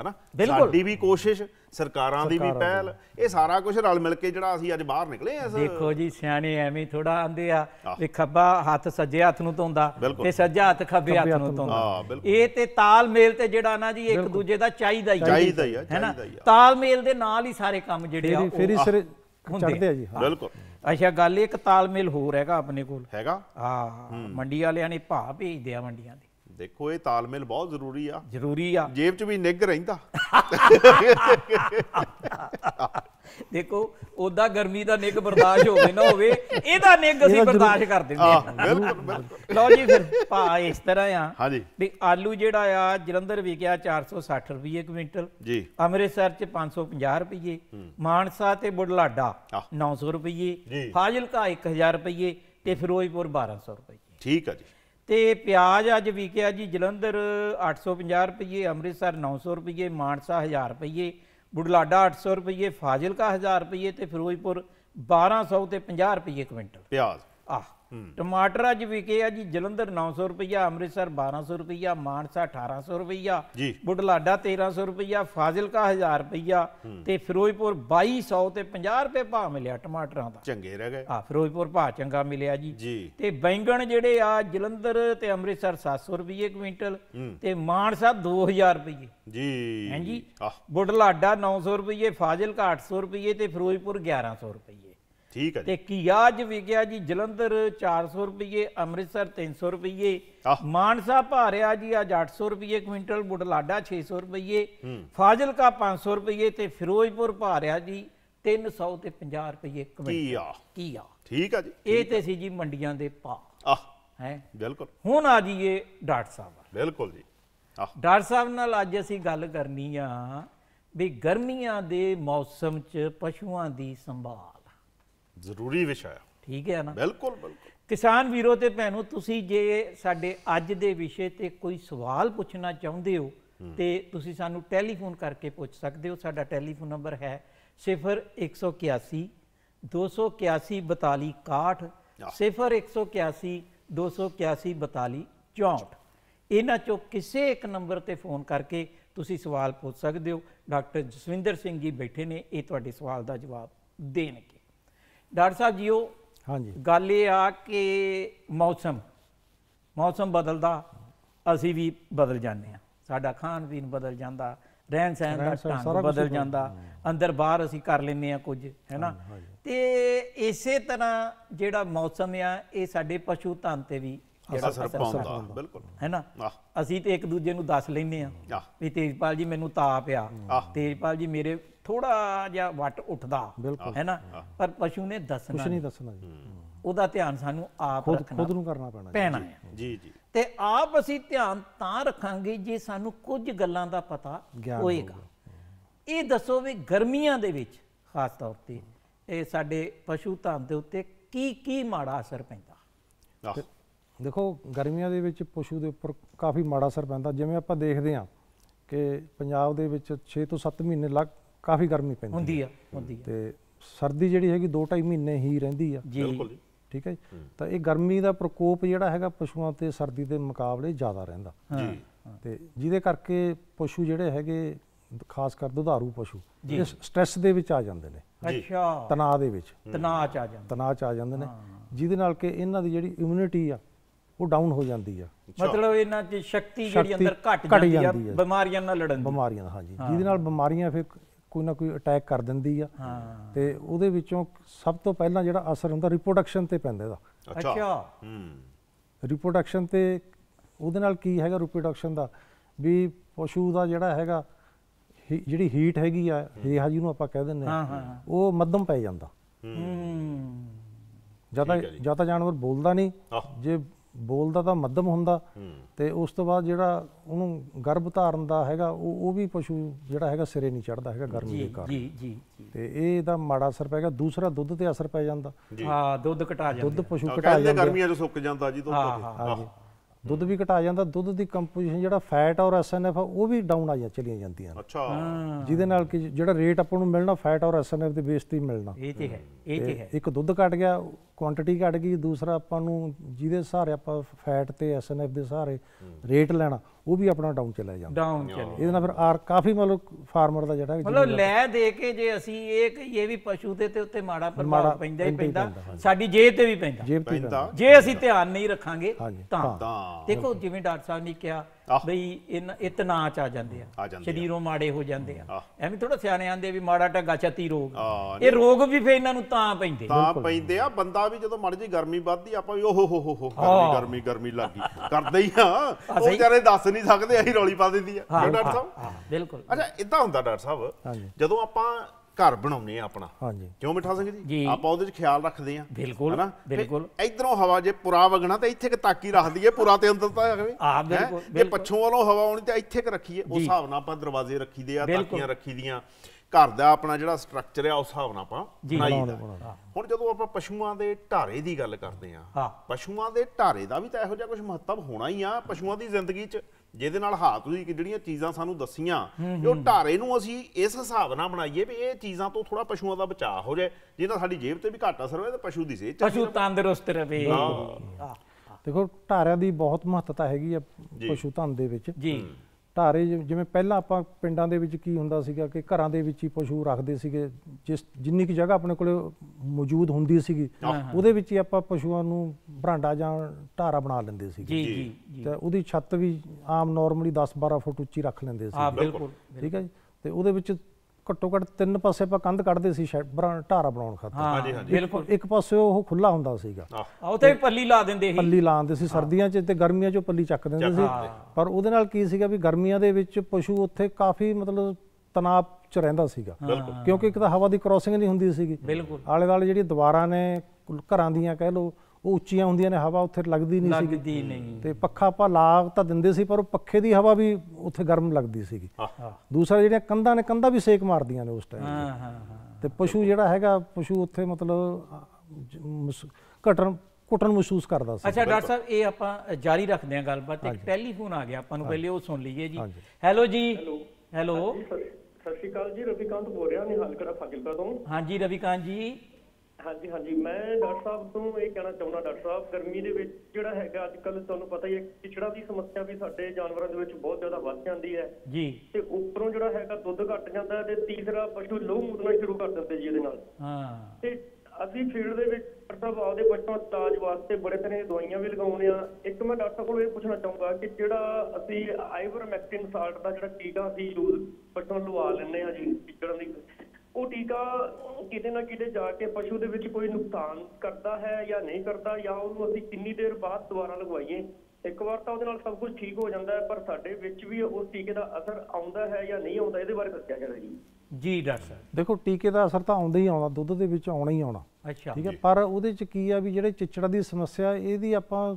ਹਨਾ ਸਾਡੀ ਵੀ ਕੋਸ਼ਿਸ਼ ਸਰਕਾਰਾਂ ਦੀ ਵੀ ਪਹਿਲ ਇਹ ਸਾਰਾ ਕੁਝ ਰਲ ਮਿਲ ਕੇ ਜਿਹੜਾ ਅਸੀਂ ਅੱਜ ਬਾਹਰ ਨਿਕਲੇ ਆ ਦੇਖੋ ਜੀ ਸਿਆਣੇ ਐਵੇਂ ਥੋੜਾ ਆਂਦੇ ਆ ਵੀ ਖੱਬਾ ਹੱਥ ਸੱਜੇ ਹੱਥ ਨੂੰ ਧੋਂਦਾ ਤੇ ਸੱਜਾ ਹੱਥ ਖੱਬੇ ਹੱਥ ਨੂੰ ਧੋਂਦਾ ਇਹ ਤੇ ਤਾਲਮੇਲ ਤੇ ਜਿਹੜਾ ਨਾ ਜੀ ਇੱਕ ਦੂਜੇ ਦਾ ਚਾਹੀਦਾ ਹੀ ਚਾਹੀਦਾ ਹੀ ਹੈ ਨਾ ਤਾਲਮੇਲ ਦੇ ਨਾਲ ਹੀ ਸਾਰੇ ਕੰਮ ਜਿਹੜੇ ਆ ਫੇਰ ਹੀ ਸਿਰ ਚੜਦੇ ਆ ਜੀ ਬਿਲਕੁਲ ਅੱਛਾ ਗੱਲ ਇੱਕ ਤਾਲਮੇਲ ਹੋਰ ਹੈਗਾ ਆਪਣੇ ਕੋਲ ਹੈਗਾ ਹਾਂ ਮੰਡੀ ਵਾਲਿਆਂ ਨੇ ਭਾਅ ਭੇਜਦੇ ਆ ਮੰਡੀਆਂ ਦੇ ਦੇਖੋ ਇਹ ਤਾਲਮੇਲ ਬਹੁਤ ਜ਼ਰੂਰੀ ਆ ਜ਼ਰੂਰੀ ਆ ਜੇਬ 'ਚ ਵੀ ਨਿੱਗ ਰਹਿੰਦਾ ਦੇਖੋ ਉਦਾਂ ਗਰਮੀ ਦਾ ਨਿੱਗ ਬਰਦਾਸ਼ਤ ਹੋਵੇ ਨਾ ਹੋਵੇ ਇਹਦਾ ਨਿੱਗ ਅਸੀਂ ਬਰਦਾਸ਼ਤ ਕਰ ਦਿੰਦੇ ਹਾਂ ਬਿਲਕੁਲ ਬਿਲਕੁਲ ਲਓ ਜੀ ਫਿਰ ਪਾ ਇਸ ਤਰ੍ਹਾਂ ਆ ਹਾਂਜੀ ਵੀ ਆਲੂ ਜਿਹੜਾ ਆ ਜਲੰਧਰ ਵਿਕਿਆ 460 ਰੁਪਏ ਕੁਇੰਟਲ ਜੀ ਅੰਮ੍ਰਿਤਸਰ ਚ 550 ਰੁਪਏ ਮਾਨਸਾ ਤੇ ਬੁਢਲਾਡਾ 900 ਰੁਪਏ ਫਾਜ਼ਿਲਕਾ 1000 ਰੁਪਏ ਤੇ ਫਿਰੋਜ਼ਪੁਰ 1200 ਰੁਪਏ ਠੀਕ ਆ ਜੀ ਤੇ ਪਿਆਜ਼ ਅੱਜ ਵਿਕਿਆ ਜੀ ਜਲੰਧਰ 850 ਰੁਪਏ ਅੰਮ੍ਰਿਤਸਰ 900 ਰੁਪਏ ਮਾਨਸਾ 1000 ਰੁਪਏ ਬੁਢਲਾਡਾ 800 ਰੁਪਏ ਫਾਜ਼ਿਲਕਾ 1000 ਰੁਪਏ ਤੇ ਫਿਰੋਜ਼ਪੁਰ 1200 ਤੇ 50 ਰੁਪਏ ਕੁਇੰਟਲ ਪਿਆਜ਼ ਆਹ ਟਮਾਟਰ ਅੱਜ ਵਿਕੇ ਆ ਜੀ ਜਲੰਧਰ 900 ਰੁਪਈਆ ਅੰਮ੍ਰਿਤਸਰ 1200 ਰੁਪਈਆ ਮਾਨਸਾ 1800 ਰੁਪਈਆ ਬੁਢਲਾਡਾ 1300 ਰੁਪਈਆ ਫਾਜ਼ਿਲਕਾ 1000 ਰੁਪਈਆ ਤੇ ਫਿਰੋਜ਼ਪੁਰ 2200 ਤੇ 50 ਰੁਪਏ ਭਾਅ ਮਿਲਿਆ ਟਮਾਟਰਾਂ ਦਾ ਚੰਗੇ ਰਹਿ ਗਏ ਆ ਫਿਰੋਜ਼ਪੁਰ ਭਾਅ ਚੰਗਾ ਮਿਲਿਆ ਜੀ ਤੇ ਬੈਂਗਣ ਜਿਹੜੇ ਆ ਜਲੰਧਰ ਤੇ ਅੰਮ੍ਰਿਤਸਰ 700 ਰੁਪਏ ਕੁਇੰਟਲ ਤੇ ਮਾਨਸਾ 2000 ਰੁਪਏ ਜੀ ਜੀ ਬੁਢਲਾਡਾ 900 ਰੁਪਏ ਫਾਜ਼ਿਲਕਾ 800 ਰੁਪਏ ਤੇ ਫਿਰੋਜ਼ਪੁਰ 1100 ਰੁਪਏ ਠੀਕ ਹੈ ਜੀ ਤੇ ਕੀਆ ਅੱਜ ਗਿਆ ਜੀ ਜਲੰਧਰ 400 ਰੁਪਏ ਅੰਮ੍ਰਿਤਸਰ 300 ਰੁਪਏ ਮਾਨਸਾ ਭਾਰਿਆ ਜੀ ਅੱਜ 800 ਰੁਪਏ ਕੁਇੰਟਲ ਬੁਢਲਾਡਾ 600 ਰੁਪਏ ਫਾਜ਼ਿਲਕਾ 500 ਰੁਪਏ ਤੇ ਫਿਰੋਜ਼ਪੁਰ ਭਾਰਿਆ ਜੀ 300 ਤੇ 50 ਰੁਪਏ ਕੁਇੰਟਲ ਕੀ ਆ ਠੀਕ ਹੈ ਜੀ ਇਹ ਤੇ ਸੀ ਜੀ ਮੰਡੀਆਂ ਦੇ ਭਾਅ ਆਹ ਹੈ ਬਿਲਕੁਲ ਹੁਣ ਆ ਜੀਏ ਡਾਟ ਸਾਹਿਬ ਬਿਲਕੁਲ ਜੀ ਡਾਟ ਸਾਹਿਬ ਨਾਲ ਅੱਜ ਅਸੀਂ ਗੱਲ ਕਰਨੀ ਆ ਵੀ ਗਰਮੀਆਂ ਦੇ ਮੌਸਮ 'ਚ ਪਸ਼ੂਆਂ ਦੀ ਸੰਭਾਲ ਜ਼ਰੂਰੀ ਵਿਸ਼ਾ ਹੈ ਠੀਕ ਹੈ ਨਾ ਬਿਲਕੁਲ ਬਿਲਕੁਲ ਕਿਸਾਨ ਵੀਰੋ ਤੇ ਭੈਣੋ ਤੁਸੀਂ ਜੇ ਸਾਡੇ ਅੱਜ ਦੇ ਵਿਸ਼ੇ ਤੇ ਕੋਈ ਸਵਾਲ ਪੁੱਛਣਾ ਚਾਹੁੰਦੇ ਹੋ ਤੇ ਤੁਸੀਂ ਸਾਨੂੰ ਟੈਲੀਫੋਨ ਕਰਕੇ ਪੁੱਛ ਸਕਦੇ ਹੋ ਸਾਡਾ ਟੈਲੀਫੋਨ ਨੰਬਰ ਹੈ 0181 281 42 61 281 ਇਹਨਾਂ ਚੋਂ ਕਿਸੇ ਇੱਕ ਨੰਬਰ ਤੇ ਫੋਨ ਕਰਕੇ ਤੁਸੀਂ ਸਵਾਲ ਪੁੱਛ ਸਕਦੇ ਹੋ ਡਾਕਟਰ ਜਸਵਿੰਦਰ ਸਿੰਘ ਜੀ ਬੈਠੇ ਨੇ ਇਹ ਤੁਹਾਡੇ ਸਵਾਲ ਦਾ ਜਵਾਬ ਦੇਣਗੇ ਡਾਕਟਰ ਸਾਹਿਬ ਜੀਓ ਹਾਂਜੀ ਗੱਲ ਇਹ ਆ ਕਿ ਮੌਸਮ ਮੌਸਮ ਬਦਲਦਾ ਅਸੀਂ ਵੀ ਬਦਲ ਜਾਂਦੇ ਆ ਸਾਡਾ ਖਾਣ ਪੀਣ ਬਦਲ ਜਾਂਦਾ ਰਹਿਣ ਸਹਿਣ ਦਾ ਢੰਗ ਬਦਲ ਜਾਂਦਾ ਅੰਦਰ ਬਾਹਰ ਅਸੀਂ ਕਰ ਲੈਂਦੇ ਆ ਕੁਝ ਹੈਨਾ ਤੇ ਇਸੇ ਤਰ੍ਹਾਂ ਜਿਹੜਾ ਮੌਸਮ ਆ ਇਹ ਸਾਡੇ ਪਸ਼ੂ ਧਨ ਤੇ ਵੀ ਅਸਰ ਪਾਉਂਦਾ ਬਿਲਕੁਲ ਹੈ ਨਾ ਅਸੀਂ ਤੇ ਇੱਕ ਦੂਜੇ ਨੂੰ ਦੱਸ ਲੈਨੇ ਆ ਵੀ ਤੇਜਪਾਲ ਜੀ ਮੈਨੂੰ ਤਾਪ ਆ ਤੇਜਪਾਲ ਜੀ ਮੇਰੇ ਥੋੜਾ ਜਿਹਾ ਵੱਟ ਉੱਠਦਾ ਹੈ ਨਾ ਪਰ ਪਸ਼ੂ ਨੇ ਦੱਸਣਾ ਕੁਝ ਨਹੀਂ ਦੱਸਣਾ ਜੀ ਉਹਦਾ ਧਿਆਨ ਸਾਨੂੰ ਆਪ ਰੱਖਣਾ ਖੁਦ ਨੂੰ ਕਰਨਾ ਪੈਣਾ ਪੈਣਾ ਜੀ ਜੀ ਤੇ ਆਪ ਅਸੀਂ ਧਿਆਨ ਤਾਂ ਰੱਖਾਂਗੇ ਜੇ ਸਾਨੂੰ ਕੁਝ ਗੱਲਾਂ ਦਾ ਪਤਾ ਹੋਏਗਾ ਇਹ ਦੱਸੋ ਵੀ ਗਰਮੀਆਂ ਦੇ ਵਿੱਚ ਖਾਸ ਤੌਰ ਤੇ ਇਹ ਸਾਡੇ ਪਸ਼ੂ ਧਨ ਦੇ ਉੱਤੇ ਕੀ ਕੀ ਮਾੜਾ ਅਸਰ ਪੈਂਦਾ ਦੇਖੋ ਗਰਮੀਆਂ ਦੇ ਵਿੱਚ ਪਸ਼ੂ ਦੇ ਉੱਪਰ ਕਾਫੀ ਮਾੜਾ ਅਸਰ ਪੈਂਦਾ ਜਿਵੇਂ ਆਪਾਂ ਦੇਖਦੇ ਆ ਕਿ ਪੰਜਾਬ ਦੇ ਵਿੱਚ 6 ਤੋਂ 7 ਮਹੀਨੇ ਲੱਗ ਕਾਫੀ ਗਰਮੀ ਪੈਂਦੀ ਹੁੰਦੀ ਆ ਹੁੰਦੀ ਆ ਤੇ ਸਰਦੀ ਜਿਹੜੀ ਹੈਗੀ 2-2.5 ਮਹੀਨੇ ਹੀ ਰਹਿੰਦੀ ਆ ਬਿਲਕੁਲ ਠੀਕ ਹੈ ਤਾਂ ਇਹ ਗਰਮੀ ਦਾ ਪ੍ਰਕੋਪ ਜਿਹੜਾ ਹੈਗਾ ਪਸ਼ੂਆਂ ਤੇ ਸਰਦੀ ਦੇ ਮੁਕਾਬਲੇ ਜ਼ਿਆਦਾ ਰਹਿੰਦਾ ਜੀ ਤੇ ਜਿਹਦੇ ਕਰਕੇ ਪਸ਼ੂ ਜਿਹੜੇ ਹੈਗੇ ਖਾਸ ਕਰ ਦੁਧਾਰੂ ਪਸ਼ੂ ਇਹ ਸਟ्रेस ਦੇ ਵਿੱਚ ਆ ਜਾਂਦੇ ਨੇ ਅੱਛਾ ਤਣਾਅ ਦੇ ਵਿੱਚ ਤਣਾਅ ਚ ਆ ਜਾਂਦੇ ਤਣਾਅ ਚ ਆ ਜਾਂਦੇ ਨੇ ਜਿਹਦੇ ਨਾਲ ਕਿ ਇਹਨਾਂ ਦੀ ਜਿਹੜੀ ਇਮਿਊਨਿਟੀ ਆ ਉਹ ਡਾਊਨ ਹੋ ਜਾਂਦੀ ਆ ਮਤਲਬ ਇਹਨਾਂ 'ਚ ਸ਼ਕਤੀ ਜਿਹੜੀ ਅੰਦਰ ਘਟ ਜਾਂਦੀ ਆ ਬਿਮਾਰੀਆਂ ਨਾਲ ਲੜਨ ਦੀ ਬਿਮਾਰੀਆਂ ਹਾਂਜੀ ਜਿਹਦੇ ਨਾਲ ਬਿਮਾਰੀਆਂ ਫਿਰ ਕੋਈ ਨਾ ਕੋਈ ਅਟੈਕ ਕਰ ਦਿੰਦੀ ਆ ਤੇ ਉਹਦੇ ਵਿੱਚੋਂ ਸਭ ਤੋਂ ਪਹਿਲਾਂ ਜਿਹੜਾ ਅਸਰ ਹੁੰਦਾ ਰਿਪਰੋਡਕਸ਼ਨ ਤੇ ਪੈਂਦਾ ਇਹਦਾ ਅੱਛਾ ਹੂੰ ਰਿਪਰੋਡਕਸ਼ਨ ਤੇ ਉਹਦੇ ਨਾਲ ਕੀ ਹੈਗਾ ਰਿਪਰੋਡਕਸ਼ਨ ਦਾ ਵੀ ਪਸ਼ੂ ਦਾ ਜਿਹੜਾ ਹੈਗਾ ਜਿਹੜੀ ਹੀਟ ਹੈਗੀ ਆ ਹਾਜੀ ਜਿਹਨੂੰ ਆਪਾਂ ਕਹਿ ਦਿੰਦੇ ਆ ਉਹ ਮੱਧਮ ਪੈ ਜਾਂਦਾ ਹੂੰ ਜਿਆਦਾ ਜਿਆਦਾ ਜਾਨਵਰ ਬੋਲਦਾ ਨਹੀਂ ਜੇ ਬੋਲਦਾ ਤਾਂ ਮੱਧਮ ਹੁੰਦਾ ਤੇ ਉਸ ਤੋਂ ਬਾਅਦ ਜਿਹੜਾ ਉਹਨੂੰ ਗਰਭ ਧਾਰਨ ਦਾ ਹੈਗਾ ਉਹ ਉਹ ਵੀ ਪਸ਼ੂ ਜਿਹੜਾ ਹੈਗਾ ਸਿਰੇ ਨਹੀਂ ਚੜਦਾ ਹੈਗਾ ਗਰਮੀ ਦੇ ਕਾਰਨ ਜੀ ਜੀ ਜੀ ਤੇ ਇਹ ਦਾ ਮਾੜਾ ਅਸਰ ਪੈ ਗਿਆ ਦੂਸਰਾ ਦੁੱਧ ਤੇ ਅਸਰ ਪੈ ਜਾਂਦਾ ਹਾਂ ਦੁੱਧ ਘਟਾ ਜਾਂਦਾ ਦੁੱਧ ਪਸ਼ੂ ਘਟਾ ਜਾਂਦਾ ਗਰਮੀਆਂ 'ਚ ਸੁੱਕ ਜਾਂਦਾ ਜੀ ਦੁੱਧ ਹਾਂ ਹਾਂ ਦੁੱਧ ਵੀ ਘਟਾ ਜਾਂਦਾ ਦੁੱਧ ਦੀ ਕੰਪੋਜੀਸ਼ਨ ਜਿਹੜਾ ਫੈਟ ਔਰ ਐਸਐਨਐਫ ਉਹ ਵੀ ਡਾਊਨ ਆ ਜਾਂ ਚਲੀਆਂ ਜਾਂਦੀਆਂ ਨੇ ਅੱਛਾ ਜਿਹਦੇ ਨਾਲ ਕਿ ਜਿਹੜਾ ਰੇਟ ਆਪਾਂ ਨੂੰ ਮਿਲਣਾ ਫੈਟ ਔਰ ਐਸਐਨਐਫ ਦੇ ਬੇਸ ਤੇ ਮਿਲਣਾ ਇਹ ਤੇ ਹੈ ਇਹ ਤੇ ਹੈ ਇੱਕ ਦੁੱਧ ਘਟ ਗਿਆ ਕੁਆਂਟੀਟੀ ਘਟ ਗਈ ਦੂਸਰਾ ਆਪਾਂ ਨੂੰ ਜਿਹਦੇ ਸਹਾਰੇ ਆਪਾਂ ਫੈਟ ਤੇ ਐਸਐਨਐਫ ਦੇ ਸਹਾਰੇ ਰੇਟ ਲੈਣਾ ਉਹ ਵੀ ਆਪਣਾ ਡਾਊਨ ਚਲਾ ਜਾਂਦਾ ਡਾਊਨ ਚਲੇ ਇਹਦੇ ਨਾਲ ਫਿਰ ਆਰ ਕਾਫੀ ਮਤਲਬ ਫਾਰਮਰ ਦਾ ਜਿਹੜਾ ਮਤਲਬ ਲੈ ਦੇ ਕੇ ਜੇ ਅਸੀਂ ਇਹ ਇਹ ਵੀ ਪਸ਼ੂ ਦੇ ਤੇ ਉੱਤੇ ਮਾੜਾ ਪ੍ਰਭਾਵ ਪੈਂਦਾ ਹੀ ਪੈਂਦਾ ਸਾਡੀ ਜੇਬ ਤੇ ਵੀ ਪੈਂਦਾ ਜੇ ਅਸੀਂ ਧਿਆਨ ਨਹੀਂ ਰੱਖਾਂਗੇ ਤਾਂ ਦੇਖੋ ਜਿਵੇਂ ਡਾਕਟਰ ਸਾਹਿਬ ਨੇ ਕਿਹਾ ਬਈ ਇਹ ਇਤਨਾ ਚ ਆ ਜਾਂਦੇ ਆ ਸਰੀਰੋਂ ਮਾੜੇ ਹੋ ਜਾਂਦੇ ਆ ਐਵੇਂ ਥੋੜਾ ਸਿਆਣੇ ਆਂਦੇ ਵੀ ਮਾੜਾ ਟੱਗਾ ਛਤੀ ਰੋਗ ਇਹ ਰੋਗ ਵੀ ਫੇ ਇਹਨਾਂ ਨੂੰ ਤਾਂ ਪੈਂਦੇ ਤਾਂ ਪੈਂਦੇ ਆ ਬੰਦਾ ਵੀ ਜਦੋਂ ਮੜ ਜੀ ਗਰਮੀ ਵੱਧਦੀ ਆਪਾਂ ਵੀ ਓਹੋ ਹੋ ਹੋ ਹੋ ਗਰਮੀ ਗਰਮੀ ਗਰਮੀ ਲੱਗੀ ਕਰਦੇ ਹੀ ਆ ਉਹ ਵਿਚਾਰੇ ਦੱਸ ਨਹੀਂ ਸਕਦੇ ਅਸੀਂ ਰੌਲੀ ਪਾ ਦਿੰਦੀ ਆ ਡਾਕਟਰ ਸਾਹਿਬ ਬਿਲਕੁਲ ਅੱਛਾ ਇਦਾਂ ਹੁੰਦਾ ਡਾਕਟਰ ਸਾਹਿਬ ਜਦੋਂ ਆਪਾਂ ਘਰ ਬਣਾਉਨੇ ਆ ਆਪਣਾ ਹਾਂਜੀ ਕਿਉਂ ਮਿੱਠਾ ਸਿੰਘ ਜੀ ਆਪਾਂ ਉਹਦੇ 'ਚ ਖਿਆਲ ਰੱਖਦੇ ਆ ਬਿਲਕੁਲ ਬਿਲਕੁਲ ਇਧਰੋਂ ਹਵਾ ਜੇ ਪੁਰਾ ਵਗਣਾ ਤਾਂ ਇੱਥੇ ਇੱਕ ਤਾਕੀ ਰੱਖ ਦਈਏ ਪੁਰਾ ਤੇ ਅੰਦਰ ਤਾਂ ਆਵੇ ਆ ਬਿਲਕੁਲ ਇਹ ਪੱਛੋਂ ਵਾਲੋਂ ਹਵਾ ਆਉਣੀ ਤਾਂ ਇੱਥੇ ਇੱਕ ਰੱਖੀਏ ਉਸ ਹਿਸਾਬ ਨਾਲ ਆਪਾਂ ਦਰਵਾਜ਼ੇ ਰੱਖੀਦੇ ਆ ਤਾਕੀਆਂ ਰੱਖੀਦੀਆਂ ਘਰ ਦਾ ਆਪਣਾ ਜਿਹੜਾ ਸਟਰਕਚਰ ਆ ਉਸ ਹਿਸਾਬ ਨਾਲ ਆਪਾਂ ਬਣਾਈਦਾ ਹੁਣ ਜਦੋਂ ਆਪਾਂ ਪਸ਼ੂਆਂ ਦੇ ਢਾਰੇ ਦੀ ਗੱਲ ਕਰਦੇ ਆ ਪਸ਼ੂਆਂ ਦੇ ਢਾਰੇ ਦਾ ਵੀ ਤਾਂ ਇਹੋ ਜਿਹਾ ਕੁਝ ਮਹੱਤਵ ਹੋਣਾ ਹੀ ਆ ਪਸ਼ੂਆਂ ਦੀ ਜ਼ਿੰਦਗੀ 'ਚ ਜਿਹਦੇ ਨਾਲ ਹਾਤ ਤੁਸੀਂ ਕਿ ਜਿਹੜੀਆਂ ਚੀਜ਼ਾਂ ਸਾਨੂੰ ਦੱਸੀਆਂ ਉਹ ਢਾਰੇ ਨੂੰ ਅਸੀਂ ਇਸ ਹਿਸਾਬ ਨਾਲ ਬਣਾਈਏ ਵੀ ਇਹ ਚੀਜ਼ਾਂ ਤੋਂ ਥੋੜਾ ਪਸ਼ੂਆਂ ਦਾ ਬਚਾਅ ਹੋ ਜਾਏ ਜਿਹਦਾ ਸਾਡੀ ਜੇਬ ਤੇ ਵੀ ਘਾਟਾ ਅਸਰ ਹੋਵੇ ਤੇ ਪਸ਼ੂ ਦੀ ਸਿਹਤ ਪਸ਼ੂ ਤੰਦਰੁਸਤ ਰਹੇ ਦੇਖੋ ਢਾਰਿਆਂ ਦੀ ਬਹੁਤ ਮਹੱਤਤਾ ਹੈਗੀ ਆ ਪਸ਼ੂ ਧਨ ਦੇ ਵਿੱਚ ਜੀ ਧਾਰੇ ਜਿਵੇਂ ਪਹਿਲਾਂ ਆਪਾਂ ਪਿੰਡਾਂ ਦੇ ਵਿੱਚ ਕੀ ਹੁੰਦਾ ਸੀਗਾ ਕਿ ਘਰਾਂ ਦੇ ਵਿੱਚ ਹੀ ਪਸ਼ੂ ਰੱਖਦੇ ਸੀਗੇ ਜਿਸ ਜਿੰਨੀ ਕਿ ਜਗ੍ਹਾ ਆਪਣੇ ਕੋਲੇ ਮੌਜੂਦ ਹੁੰਦੀ ਸੀਗੀ ਉਹਦੇ ਵਿੱਚ ਹੀ ਆਪਾਂ ਪਸ਼ੂਆਂ ਨੂੰ ਬਰਾਂਡਾ ਜਾਂ ਧਾਰਾ ਬਣਾ ਲੈਂਦੇ ਸੀਗੇ ਜੀ ਜੀ ਤੇ ਉਹਦੀ ਛੱਤ ਵੀ ਆਮ ਨਾਰਮਲੀ 10-12 ਫੁੱਟ ਉੱਚੀ ਰੱਖ ਲੈਂਦੇ ਸੀ ਹਾਂ ਬਿਲਕੁਲ ਠੀਕ ਹੈ ਜੀ ਤੇ ਉਹਦੇ ਵਿੱਚ ਘੱਟੋ ਘੱਟ ਤਿੰਨ ਪਾਸੇ ਆਪਾਂ ਕੰਧ ਕੱਢਦੇ ਸੀ ਢਾਰਾ ਬਣਾਉਣ ਖਾਤਰ ਹਾਂਜੀ ਹਾਂਜੀ ਬਿਲਕੁਲ ਇੱਕ ਪਾਸੇ ਉਹ ਖੁੱਲਾ ਹੁੰਦਾ ਸੀਗਾ ਆਹ ਉੱਥੇ ਪੱਲੀ ਲਾ ਦਿੰਦੇ ਸੀ ਪੱਲੀ ਲਾਉਂਦੇ ਸੀ ਸਰਦੀਆਂ 'ਚ ਤੇ ਗਰਮੀਆਂ 'ਚ ਪੱਲੀ ਚੱਕ ਦਿੰਦੇ ਸੀ ਪਰ ਉਹਦੇ ਨਾਲ ਕੀ ਸੀਗਾ ਵੀ ਗਰਮੀਆਂ ਦੇ ਵਿੱਚ ਪਸ਼ੂ ਉੱਥੇ ਕਾਫੀ ਮਤਲਬ ਤਣਾਅ ਚ ਰਹਿੰਦਾ ਸੀਗਾ ਕਿਉਂਕਿ ਇੱਕ ਤਾਂ ਹਵਾ ਦੀ ਕ੍ਰੋਸਿੰਗ ਨਹੀਂ ਹੁੰਦੀ ਸੀਗੀ ਆਲੇ ਦਾਲੇ ਜਿਹੜੀ ਦੀਵਾਰਾਂ ਨੇ ਘਰਾਂ ਦੀਆਂ ਕਹਿ ਲੋ ਉਹ ਉੱਚੀਆਂ ਹੁੰਦੀਆਂ ਨੇ ਹਵਾ ਉੱਥੇ ਲੱਗਦੀ ਨਹੀਂ ਸੀ ਲੱਗਦੀ ਨਹੀਂ ਤੇ ਪੱਖਾ ਆਪਾਂ ਲਾਗ ਤਾਂ ਦਿੰਦੇ ਸੀ ਪਰ ਉਹ ਪੱਖੇ ਦੀ ਹਵਾ ਵੀ ਉੱਥੇ ਗਰਮ ਲੱਗਦੀ ਸੀਗੀ ਦੂਸਰਾ ਜਿਹੜੀਆਂ ਕੰਧਾਂ ਨੇ ਕੰਧਾਂ ਵੀ ਸੇਕ ਮਾਰਦੀਆਂ ਨੇ ਉਸ ਟਾਈਮ ਹਾਂ ਹਾਂ ਤੇ ਪਸ਼ੂ ਜਿਹੜਾ ਹੈਗਾ ਪਸ਼ੂ ਉੱਥੇ ਮਤਲਬ ਘਟਣ ਕੁੱਟਣ ਮਹਿਸੂਸ ਕਰਦਾ ਸੀ ਅੱਛਾ ਡਾਕਟਰ ਸਾਹਿਬ ਇਹ ਆਪਾਂ ਜਾਰੀ ਰੱਖਦੇ ਹਾਂ ਗੱਲਬਾਤ ਇੱਕ ਟੈਲੀਫੋਨ ਆ ਗਿਆ ਆਪਾਂ ਨੂੰ ਪਹਿਲੇ ਉਹ ਸੁਣ ਲਈਏ ਜੀ ਹੈਲੋ ਜੀ ਹੈਲੋ ਸਤਿ ਸ਼੍ਰੀ ਅਕਾਲ ਜੀ ਰਵੀਕਾਂਤ ਬੋਲ ਰਿਹਾ ਨਿਹਾਲ ਕਰਾ ਫਾਜ਼ਿਲਕਾ ਤੋਂ ਹਾਂਜੀ ਰਵੀਕਾਂਤ ਜੀ ਹਾਂਜੀ ਹਾਂਜੀ ਮੈਂ ਡਾਕਟਰ ਸਾਹਿਬ ਤੋਂ ਇਹ ਕਹਿਣਾ ਚਾਹੁੰਦਾ ਡਾਕਟਰ ਸਾਹਿਬ ਗਰਮੀ ਦੇ ਵਿੱਚ ਜਿਹੜਾ ਹੈਗਾ ਅੱਜ ਕੱਲ ਤੁਹਾਨੂੰ ਪਤਾ ਹੀ ਹੈ ਕਿਚੜਾ ਦੀ ਸਮੱਸਿਆ ਵੀ ਸਾਡੇ ਜਾਨਵਰਾਂ ਦੇ ਵਿੱਚ ਬਹੁਤ ਜ਼ਿਆਦਾ ਵੱਧ ਜਾਂਦੀ ਹੈ ਜੀ ਤੇ ਉੱਪਰੋਂ ਜਿਹੜਾ ਹੈਗਾ ਦੁੱਧ ਘਟ ਜਾਂਦਾ ਤੇ ਤੀਸਰਾ ਪਸ਼ੂ ਲਹੂ ਮੂਤਣਾ ਸ਼ੁਰੂ ਕਰ ਦਿੰਦੇ ਜੀ ਇਹਦੇ ਨਾਲ ਹਾਂ ਤੇ ਅਸੀਂ ਫੀਲਡ ਦੇ ਵਿੱਚ ਡਾਕਟਰ ਸਾਹਿਬ ਆਪਦੇ ਪਸ਼ੂਆਂ ਤਾਜ ਵਾਸਤੇ ਬੜੇ ਤਰ੍ਹਾਂ ਦੀਆਂ ਦਵਾਈਆਂ ਵੀ ਲਗਾਉਂਦੇ ਆ ਇੱਕ ਮੈਂ ਡਾਕਟਰ ਕੋਲ ਇਹ ਪੁੱਛਣਾ ਚਾਹੁੰਗਾ ਕਿ ਜਿਹੜਾ ਅਸੀਂ ਆਈਵਰਮੈਕਟਿਨ ਸਾਲਟ ਦਾ ਜਿਹੜਾ ਟੀਕਾ ਅਸੀਂ ਯੂਜ਼ ਪਸ਼ੂਆਂ ਲਵਾ ਲੈਂਦੇ ਆ ਜੀ ਕਿਚੜਾਂ ਦੀ ਉਹ ਟੀਕਾ ਕਿਤੇ ਨਾ ਕਿਤੇ ਜਾ ਕੇ ਪਸ਼ੂ ਦੇ ਵਿੱਚ ਕੋਈ ਨੁਕਸਾਨ ਕਰਦਾ ਹੈ ਜਾਂ ਨਹੀਂ ਕਰਦਾ ਜਾਂ ਉਹਨੂੰ ਅਸੀਂ ਕਿੰਨੀ ਦੇਰ ਬਾਅਦ ਦੁਬਾਰਾ ਲਗਵਾਈਏ ਇੱਕ ਵਾਰ ਤਾਂ ਉਹਦੇ ਨਾਲ ਸਭ ਕੁਝ ਠੀਕ ਹੋ ਜਾਂਦਾ ਹੈ ਪਰ ਸਾਡੇ ਵਿੱਚ ਵੀ ਉਸ ਟੀਕੇ ਦਾ ਅਸਰ ਆਉਂਦਾ ਹੈ ਜਾਂ ਨਹੀਂ ਆਉਂਦਾ ਇਹਦੇ ਬਾਰੇ ਦੱਸਿਆ ਜਾਣਾ ਜੀ ਜੀ ਡਾਕਟਰ ਸਾਹਿਬ ਦੇਖੋ ਟੀਕੇ ਦਾ ਅਸਰ ਤਾਂ ਆਉਂਦਾ ਹੀ ਆਉਂਦਾ ਦੁੱਧ ਦੇ ਵਿੱਚ ਆਉਣਾ ਹੀ ਆਉਣਾ ਅੱਛਾ ਠੀਕ ਹੈ ਪਰ ਉਹਦੇ ਚ ਕੀ ਆ ਵੀ ਜਿਹੜੇ ਚਿੱਚੜ ਦੀ ਸਮੱਸਿਆ ਇਹਦੀ ਆਪਾਂ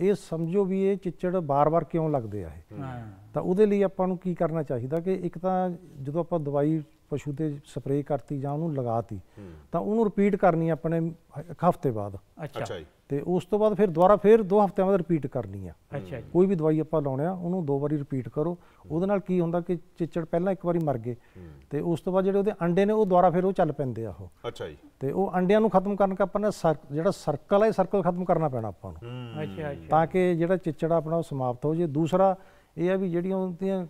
ਇਹ ਸਮਝੋ ਵੀ ਇਹ ਚਿੱਚੜ ਬਾਰ-ਬਾਰ ਕਿਉਂ ਲੱਗਦੇ ਆ ਇਹ ਤਾਂ ਉਹਦੇ ਲਈ ਆਪਾਂ ਨੂੰ ਕੀ ਕਰਨਾ ਚਾਹੀਦਾ ਕਿ ਇੱਕ ਤਾਂ ਜਦੋਂ ਆਪਾਂ ਦਵਾਈ ਪਸ਼ੂ ਤੇ ਸਪਰੇਅ ਕਰਤੀ ਜਾਂ ਉਹਨੂੰ ਲਗਾਤੀ ਤਾਂ ਉਹਨੂੰ ਰਿਪੀਟ ਕਰਨੀ ਆਪਣੇ ਇੱਕ ਹਫ਼ਤੇ ਬਾਅਦ ਅੱਛਾ ਤੇ ਉਸ ਤੋਂ ਬਾਅਦ ਫਿਰ ਦੁਬਾਰਾ ਫਿਰ ਦੋ ਹਫ਼ਤਿਆਂ ਬਾਅਦ ਰਿਪੀਟ ਕਰਨੀ ਆ ਅੱਛਾ ਕੋਈ ਵੀ ਦਵਾਈ ਆਪਾਂ ਲਾਉਣੇ ਆ ਉਹਨੂੰ ਦੋ ਵਾਰੀ ਰਿਪੀਟ ਕਰੋ ਉਹਦੇ ਨਾਲ ਕੀ ਹੁੰਦਾ ਕਿ ਚਿੱਚੜ ਪਹਿਲਾਂ ਇੱਕ ਵਾਰੀ ਮਰ ਗਏ ਤੇ ਉਸ ਤੋਂ ਬਾਅਦ ਜਿਹੜੇ ਉਹਦੇ ਅੰਡੇ ਨੇ ਉਹ ਦੁਬਾਰਾ ਫਿਰ ਉਹ ਚੱਲ ਪੈਂਦੇ ਆ ਉਹ ਅੱਛਾ ਜੀ ਤੇ ਉਹ ਅੰਡਿਆਂ ਨੂੰ ਖਤਮ ਕਰਨ ਕਾ ਆਪਣਾ ਜਿਹੜਾ ਸਰਕਲ ਹੈ ਸਰਕਲ ਖਤਮ ਕਰਨਾ ਪੈਣਾ ਆਪਾਂ ਨੂੰ ਅੱਛਾ ਅੱਛਾ ਤਾਂ ਕਿ ਜਿਹੜਾ ਚਿੱਚੜ ਆਪਣਾ ਉਹ ਸਮਾਪਤ ਹੋ ਜੇ ਦੂਸਰਾ ਇਹ ਆ ਵੀ ਜਿਹੜੀਆਂ ਉਹਦੀਆਂ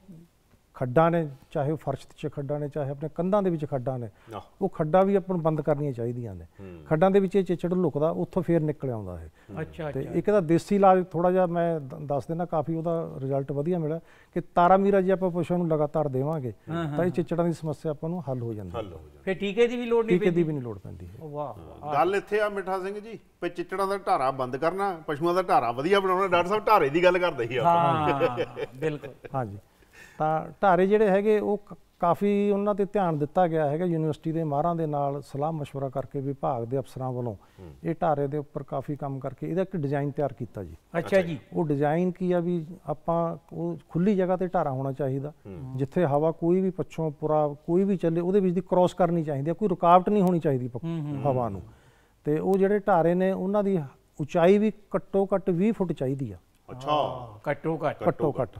ਖੱਡਾਂ ਨੇ ਚਾਹੇ ਉਹ ਫਰਸ਼ ਤੇ ਖੱਡਾਂ ਨੇ ਚਾਹੇ ਆਪਣੇ ਕੰਧਾਂ ਦੇ ਵਿੱਚ ਖੱਡਾਂ ਨੇ ਉਹ ਖੱਡਾਂ ਵੀ ਆਪਾਂ ਨੂੰ ਬੰਦ ਕਰਨੀਆਂ ਚਾਹੀਦੀਆਂ ਨੇ ਖੱਡਾਂ ਦੇ ਵਿੱਚ ਇਹ ਚਿਚੜ ਲੁਕਦਾ ਉੱਥੋਂ ਫੇਰ ਨਿਕਲ ਆਉਂਦਾ ਇਹ ਅੱਛਾ ਤੇ ਇੱਕ ਤਾਂ ਦੇਸੀ ਇਲਾਜ ਥੋੜਾ ਜਿਹਾ ਮੈਂ ਦੱਸ ਦੇਣਾ ਕਾਫੀ ਉਹਦਾ ਰਿਜ਼ਲਟ ਵਧੀਆ ਮਿਲਿਆ ਕਿ ਤਾਰਾ ਮੀਰਾ ਜੀ ਆਪਾਂ ਪਸ਼ੂਆਂ ਨੂੰ ਲਗਾਤਾਰ ਦੇਵਾਂਗੇ ਤਾਂ ਇਹ ਚਿਚੜਾਂ ਦੀ ਸਮੱਸਿਆ ਆਪਾਂ ਨੂੰ ਹੱਲ ਹੋ ਜਾਂਦੀ ਹੈ ਫੇਰ ਟੀਕੇ ਦੀ ਵੀ ਲੋੜ ਨਹੀਂ ਪੈਂਦੀ ਟੀਕੇ ਦੀ ਵੀ ਨਹੀਂ ਲੋੜ ਪੈਂਦੀ ਵਾਹ ਗੱਲ ਇੱਥੇ ਆ ਮਿੱਠਾ ਸਿੰਘ ਜੀ ਪੇ ਚਿਚੜਾਂ ਦਾ ਢਾਰਾ ਬੰਦ ਕਰਨਾ ਪਸ਼ੂਆਂ ਦਾ ਢਾਰਾ ਵਧੀਆ ਬਣਾਉਣਾ ਡਾਕਟਰ ਸਾਹਿਬ ਢਾਰੇ ਦੀ ਗੱਲ ਕਰਦੇ ਸੀ ਆਪਾਂ ਹਾਂ ਬਿਲਕੁਲ ਹਾਂਜੀ ਤਾਂ ਢਾਰੇ ਜਿਹੜੇ ਹੈਗੇ ਉਹ ਕਾਫੀ ਉਹਨਾਂ ਤੇ ਧਿਆਨ ਦਿੱਤਾ ਗਿਆ ਹੈਗਾ ਯੂਨੀਵਰਸਿਟੀ ਦੇ ਮਾਹਰਾਂ ਦੇ ਨਾਲ ਸਲਾਹ مشورہ ਕਰਕੇ ਵਿਭਾਗ ਦੇ ਅਫਸਰਾਂ ਵੱਲੋਂ ਇਹ ਢਾਰੇ ਦੇ ਉੱਪਰ ਕਾਫੀ ਕੰਮ ਕਰਕੇ ਇਹਦਾ ਇੱਕ ਡਿਜ਼ਾਈਨ ਤਿਆਰ ਕੀਤਾ ਜੀ ਅੱਛਾ ਜੀ ਉਹ ਡਿਜ਼ਾਈਨ ਕੀ ਆ ਵੀ ਆਪਾਂ ਉਹ ਖੁੱਲੀ ਜਗ੍ਹਾ ਤੇ ਢਾਰਾ ਹੋਣਾ ਚਾਹੀਦਾ ਜਿੱਥੇ ਹਵਾ ਕੋਈ ਵੀ ਪੱਛੋਂ ਪੁਰਾ ਕੋਈ ਵੀ ਚੱਲੇ ਉਹਦੇ ਵਿੱਚ ਦੀ ਕ੍ਰਾਸ ਕਰਨੀ ਚਾਹੀਦੀ ਹੈ ਕੋਈ ਰੁਕਾਵਟ ਨਹੀਂ ਹੋਣੀ ਚਾਹੀਦੀ ਹਵਾ ਨੂੰ ਤੇ ਉਹ ਜਿਹੜੇ ਢਾਰੇ ਨੇ ਉਹਨਾਂ ਦੀ ਉਚਾਈ ਵੀ ਘੱਟੋ ਘੱਟ 20 ਫੁੱਟ ਚਾਹੀਦੀ ਆ ਅੱਛਾ ਘੱਟੋ ਘੱਟ ਘੱਟੋ ਘੱਟ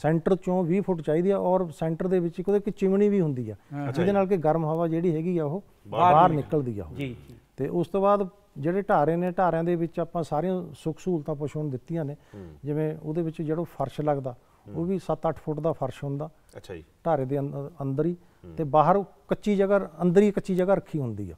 ਸੈਂਟਰ ਚੋਂ 20 ਫੁੱਟ ਚਾਹੀਦੀ ਆ ਔਰ ਸੈਂਟਰ ਦੇ ਵਿੱਚ ਇੱਕ ਉਹਦੇ ਇੱਕ ਚਿਮਣੀ ਵੀ ਹੁੰਦੀ ਆ ਜਿਹਦੇ ਨਾਲ ਕਿ ਗਰਮ ਹਵਾ ਜਿਹੜੀ ਹੈਗੀ ਆ ਉਹ ਬਾਹਰ ਨਿਕਲਦੀ ਆ ਜੀ ਤੇ ਉਸ ਤੋਂ ਬਾਅਦ ਜਿਹੜੇ ਢਾਰੇ ਨੇ ਢਾਰਿਆਂ ਦੇ ਵਿੱਚ ਆਪਾਂ ਸਾਰੀਆਂ ਸੁੱਖ ਸਹੂਲਤਾਂ ਪਸ਼ੂ ਨੂੰ ਦਿੱਤੀਆਂ ਨੇ ਜਿਵੇਂ ਉਹਦੇ ਵਿੱਚ ਜਿਹੜਾ ਫਰਸ਼ ਲੱਗਦਾ ਉਹ ਵੀ 7-8 ਫੁੱਟ ਦਾ ਫਰਸ਼ ਹੁੰਦਾ ਅੱਛਾ ਜੀ ਢਾਰੇ ਦੇ ਅੰਦਰ ਹੀ ਤੇ ਬਾਹਰ ਕੱਚੀ ਜਗ੍ਹਾ ਅੰਦਰ ਹੀ ਕੱਚੀ ਜਗ੍ਹਾ ਰੱਖੀ ਹੁੰਦੀ ਆ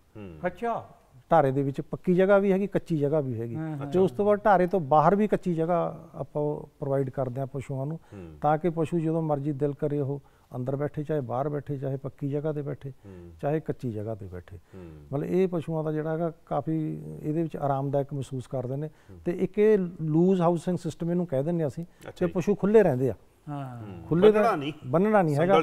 ਅੱਛਾ ਢਾਰੇ ਦੇ ਵਿੱਚ ਪੱਕੀ ਜਗ੍ਹਾ ਵੀ ਹੈਗੀ ਕੱਚੀ ਜਗ੍ਹਾ ਵੀ ਹੈਗੀ ਤੇ ਉਸ ਤੋਂ ਬਾਅਦ ਢਾਰੇ ਤੋਂ ਬਾਹਰ ਵੀ ਕੱਚੀ ਜਗ੍ਹਾ ਆਪਾਂ ਪ੍ਰੋਵਾਈਡ ਕਰਦੇ ਆ ਪਸ਼ੂਆਂ ਨੂੰ ਤਾਂ ਕਿ ਪਸ਼ੂ ਜਦੋਂ ਮਰਜ਼ੀ ਦਿਲ ਕਰੇ ਉਹ ਅੰਦਰ ਬੈਠੇ ਚਾਹੇ ਬਾਹਰ ਬੈਠੇ ਚਾਹੇ ਪੱਕੀ ਜਗ੍ਹਾ ਤੇ ਬੈਠੇ ਚਾਹੇ ਕੱਚੀ ਜਗ੍ਹਾ ਤੇ ਬੈਠੇ ਮਤਲਬ ਇਹ ਪਸ਼ੂਆਂ ਦਾ ਜਿਹੜਾ ਹੈਗਾ ਕਾਫੀ ਇਹਦੇ ਵਿੱਚ ਆਰਾਮਦਾਇਕ ਮਹਿਸੂਸ ਕਰਦੇ ਨੇ ਤੇ ਇੱਕ ਇਹ ਲੂਜ਼ ਹਾਊਸਿੰਗ ਸਿਸਟਮ ਇਹਨੂੰ ਕਹਿ ਦਿੰਦੇ ਅਸੀਂ ਤੇ ਪਸ਼ੂ ਖੁੱਲੇ ਰਹਿੰਦੇ ਆ ਹਾਂ ਖੁੱਲੇ ਦਾ ਬੰਨਣਾ ਨਹੀਂ ਹੈਗਾ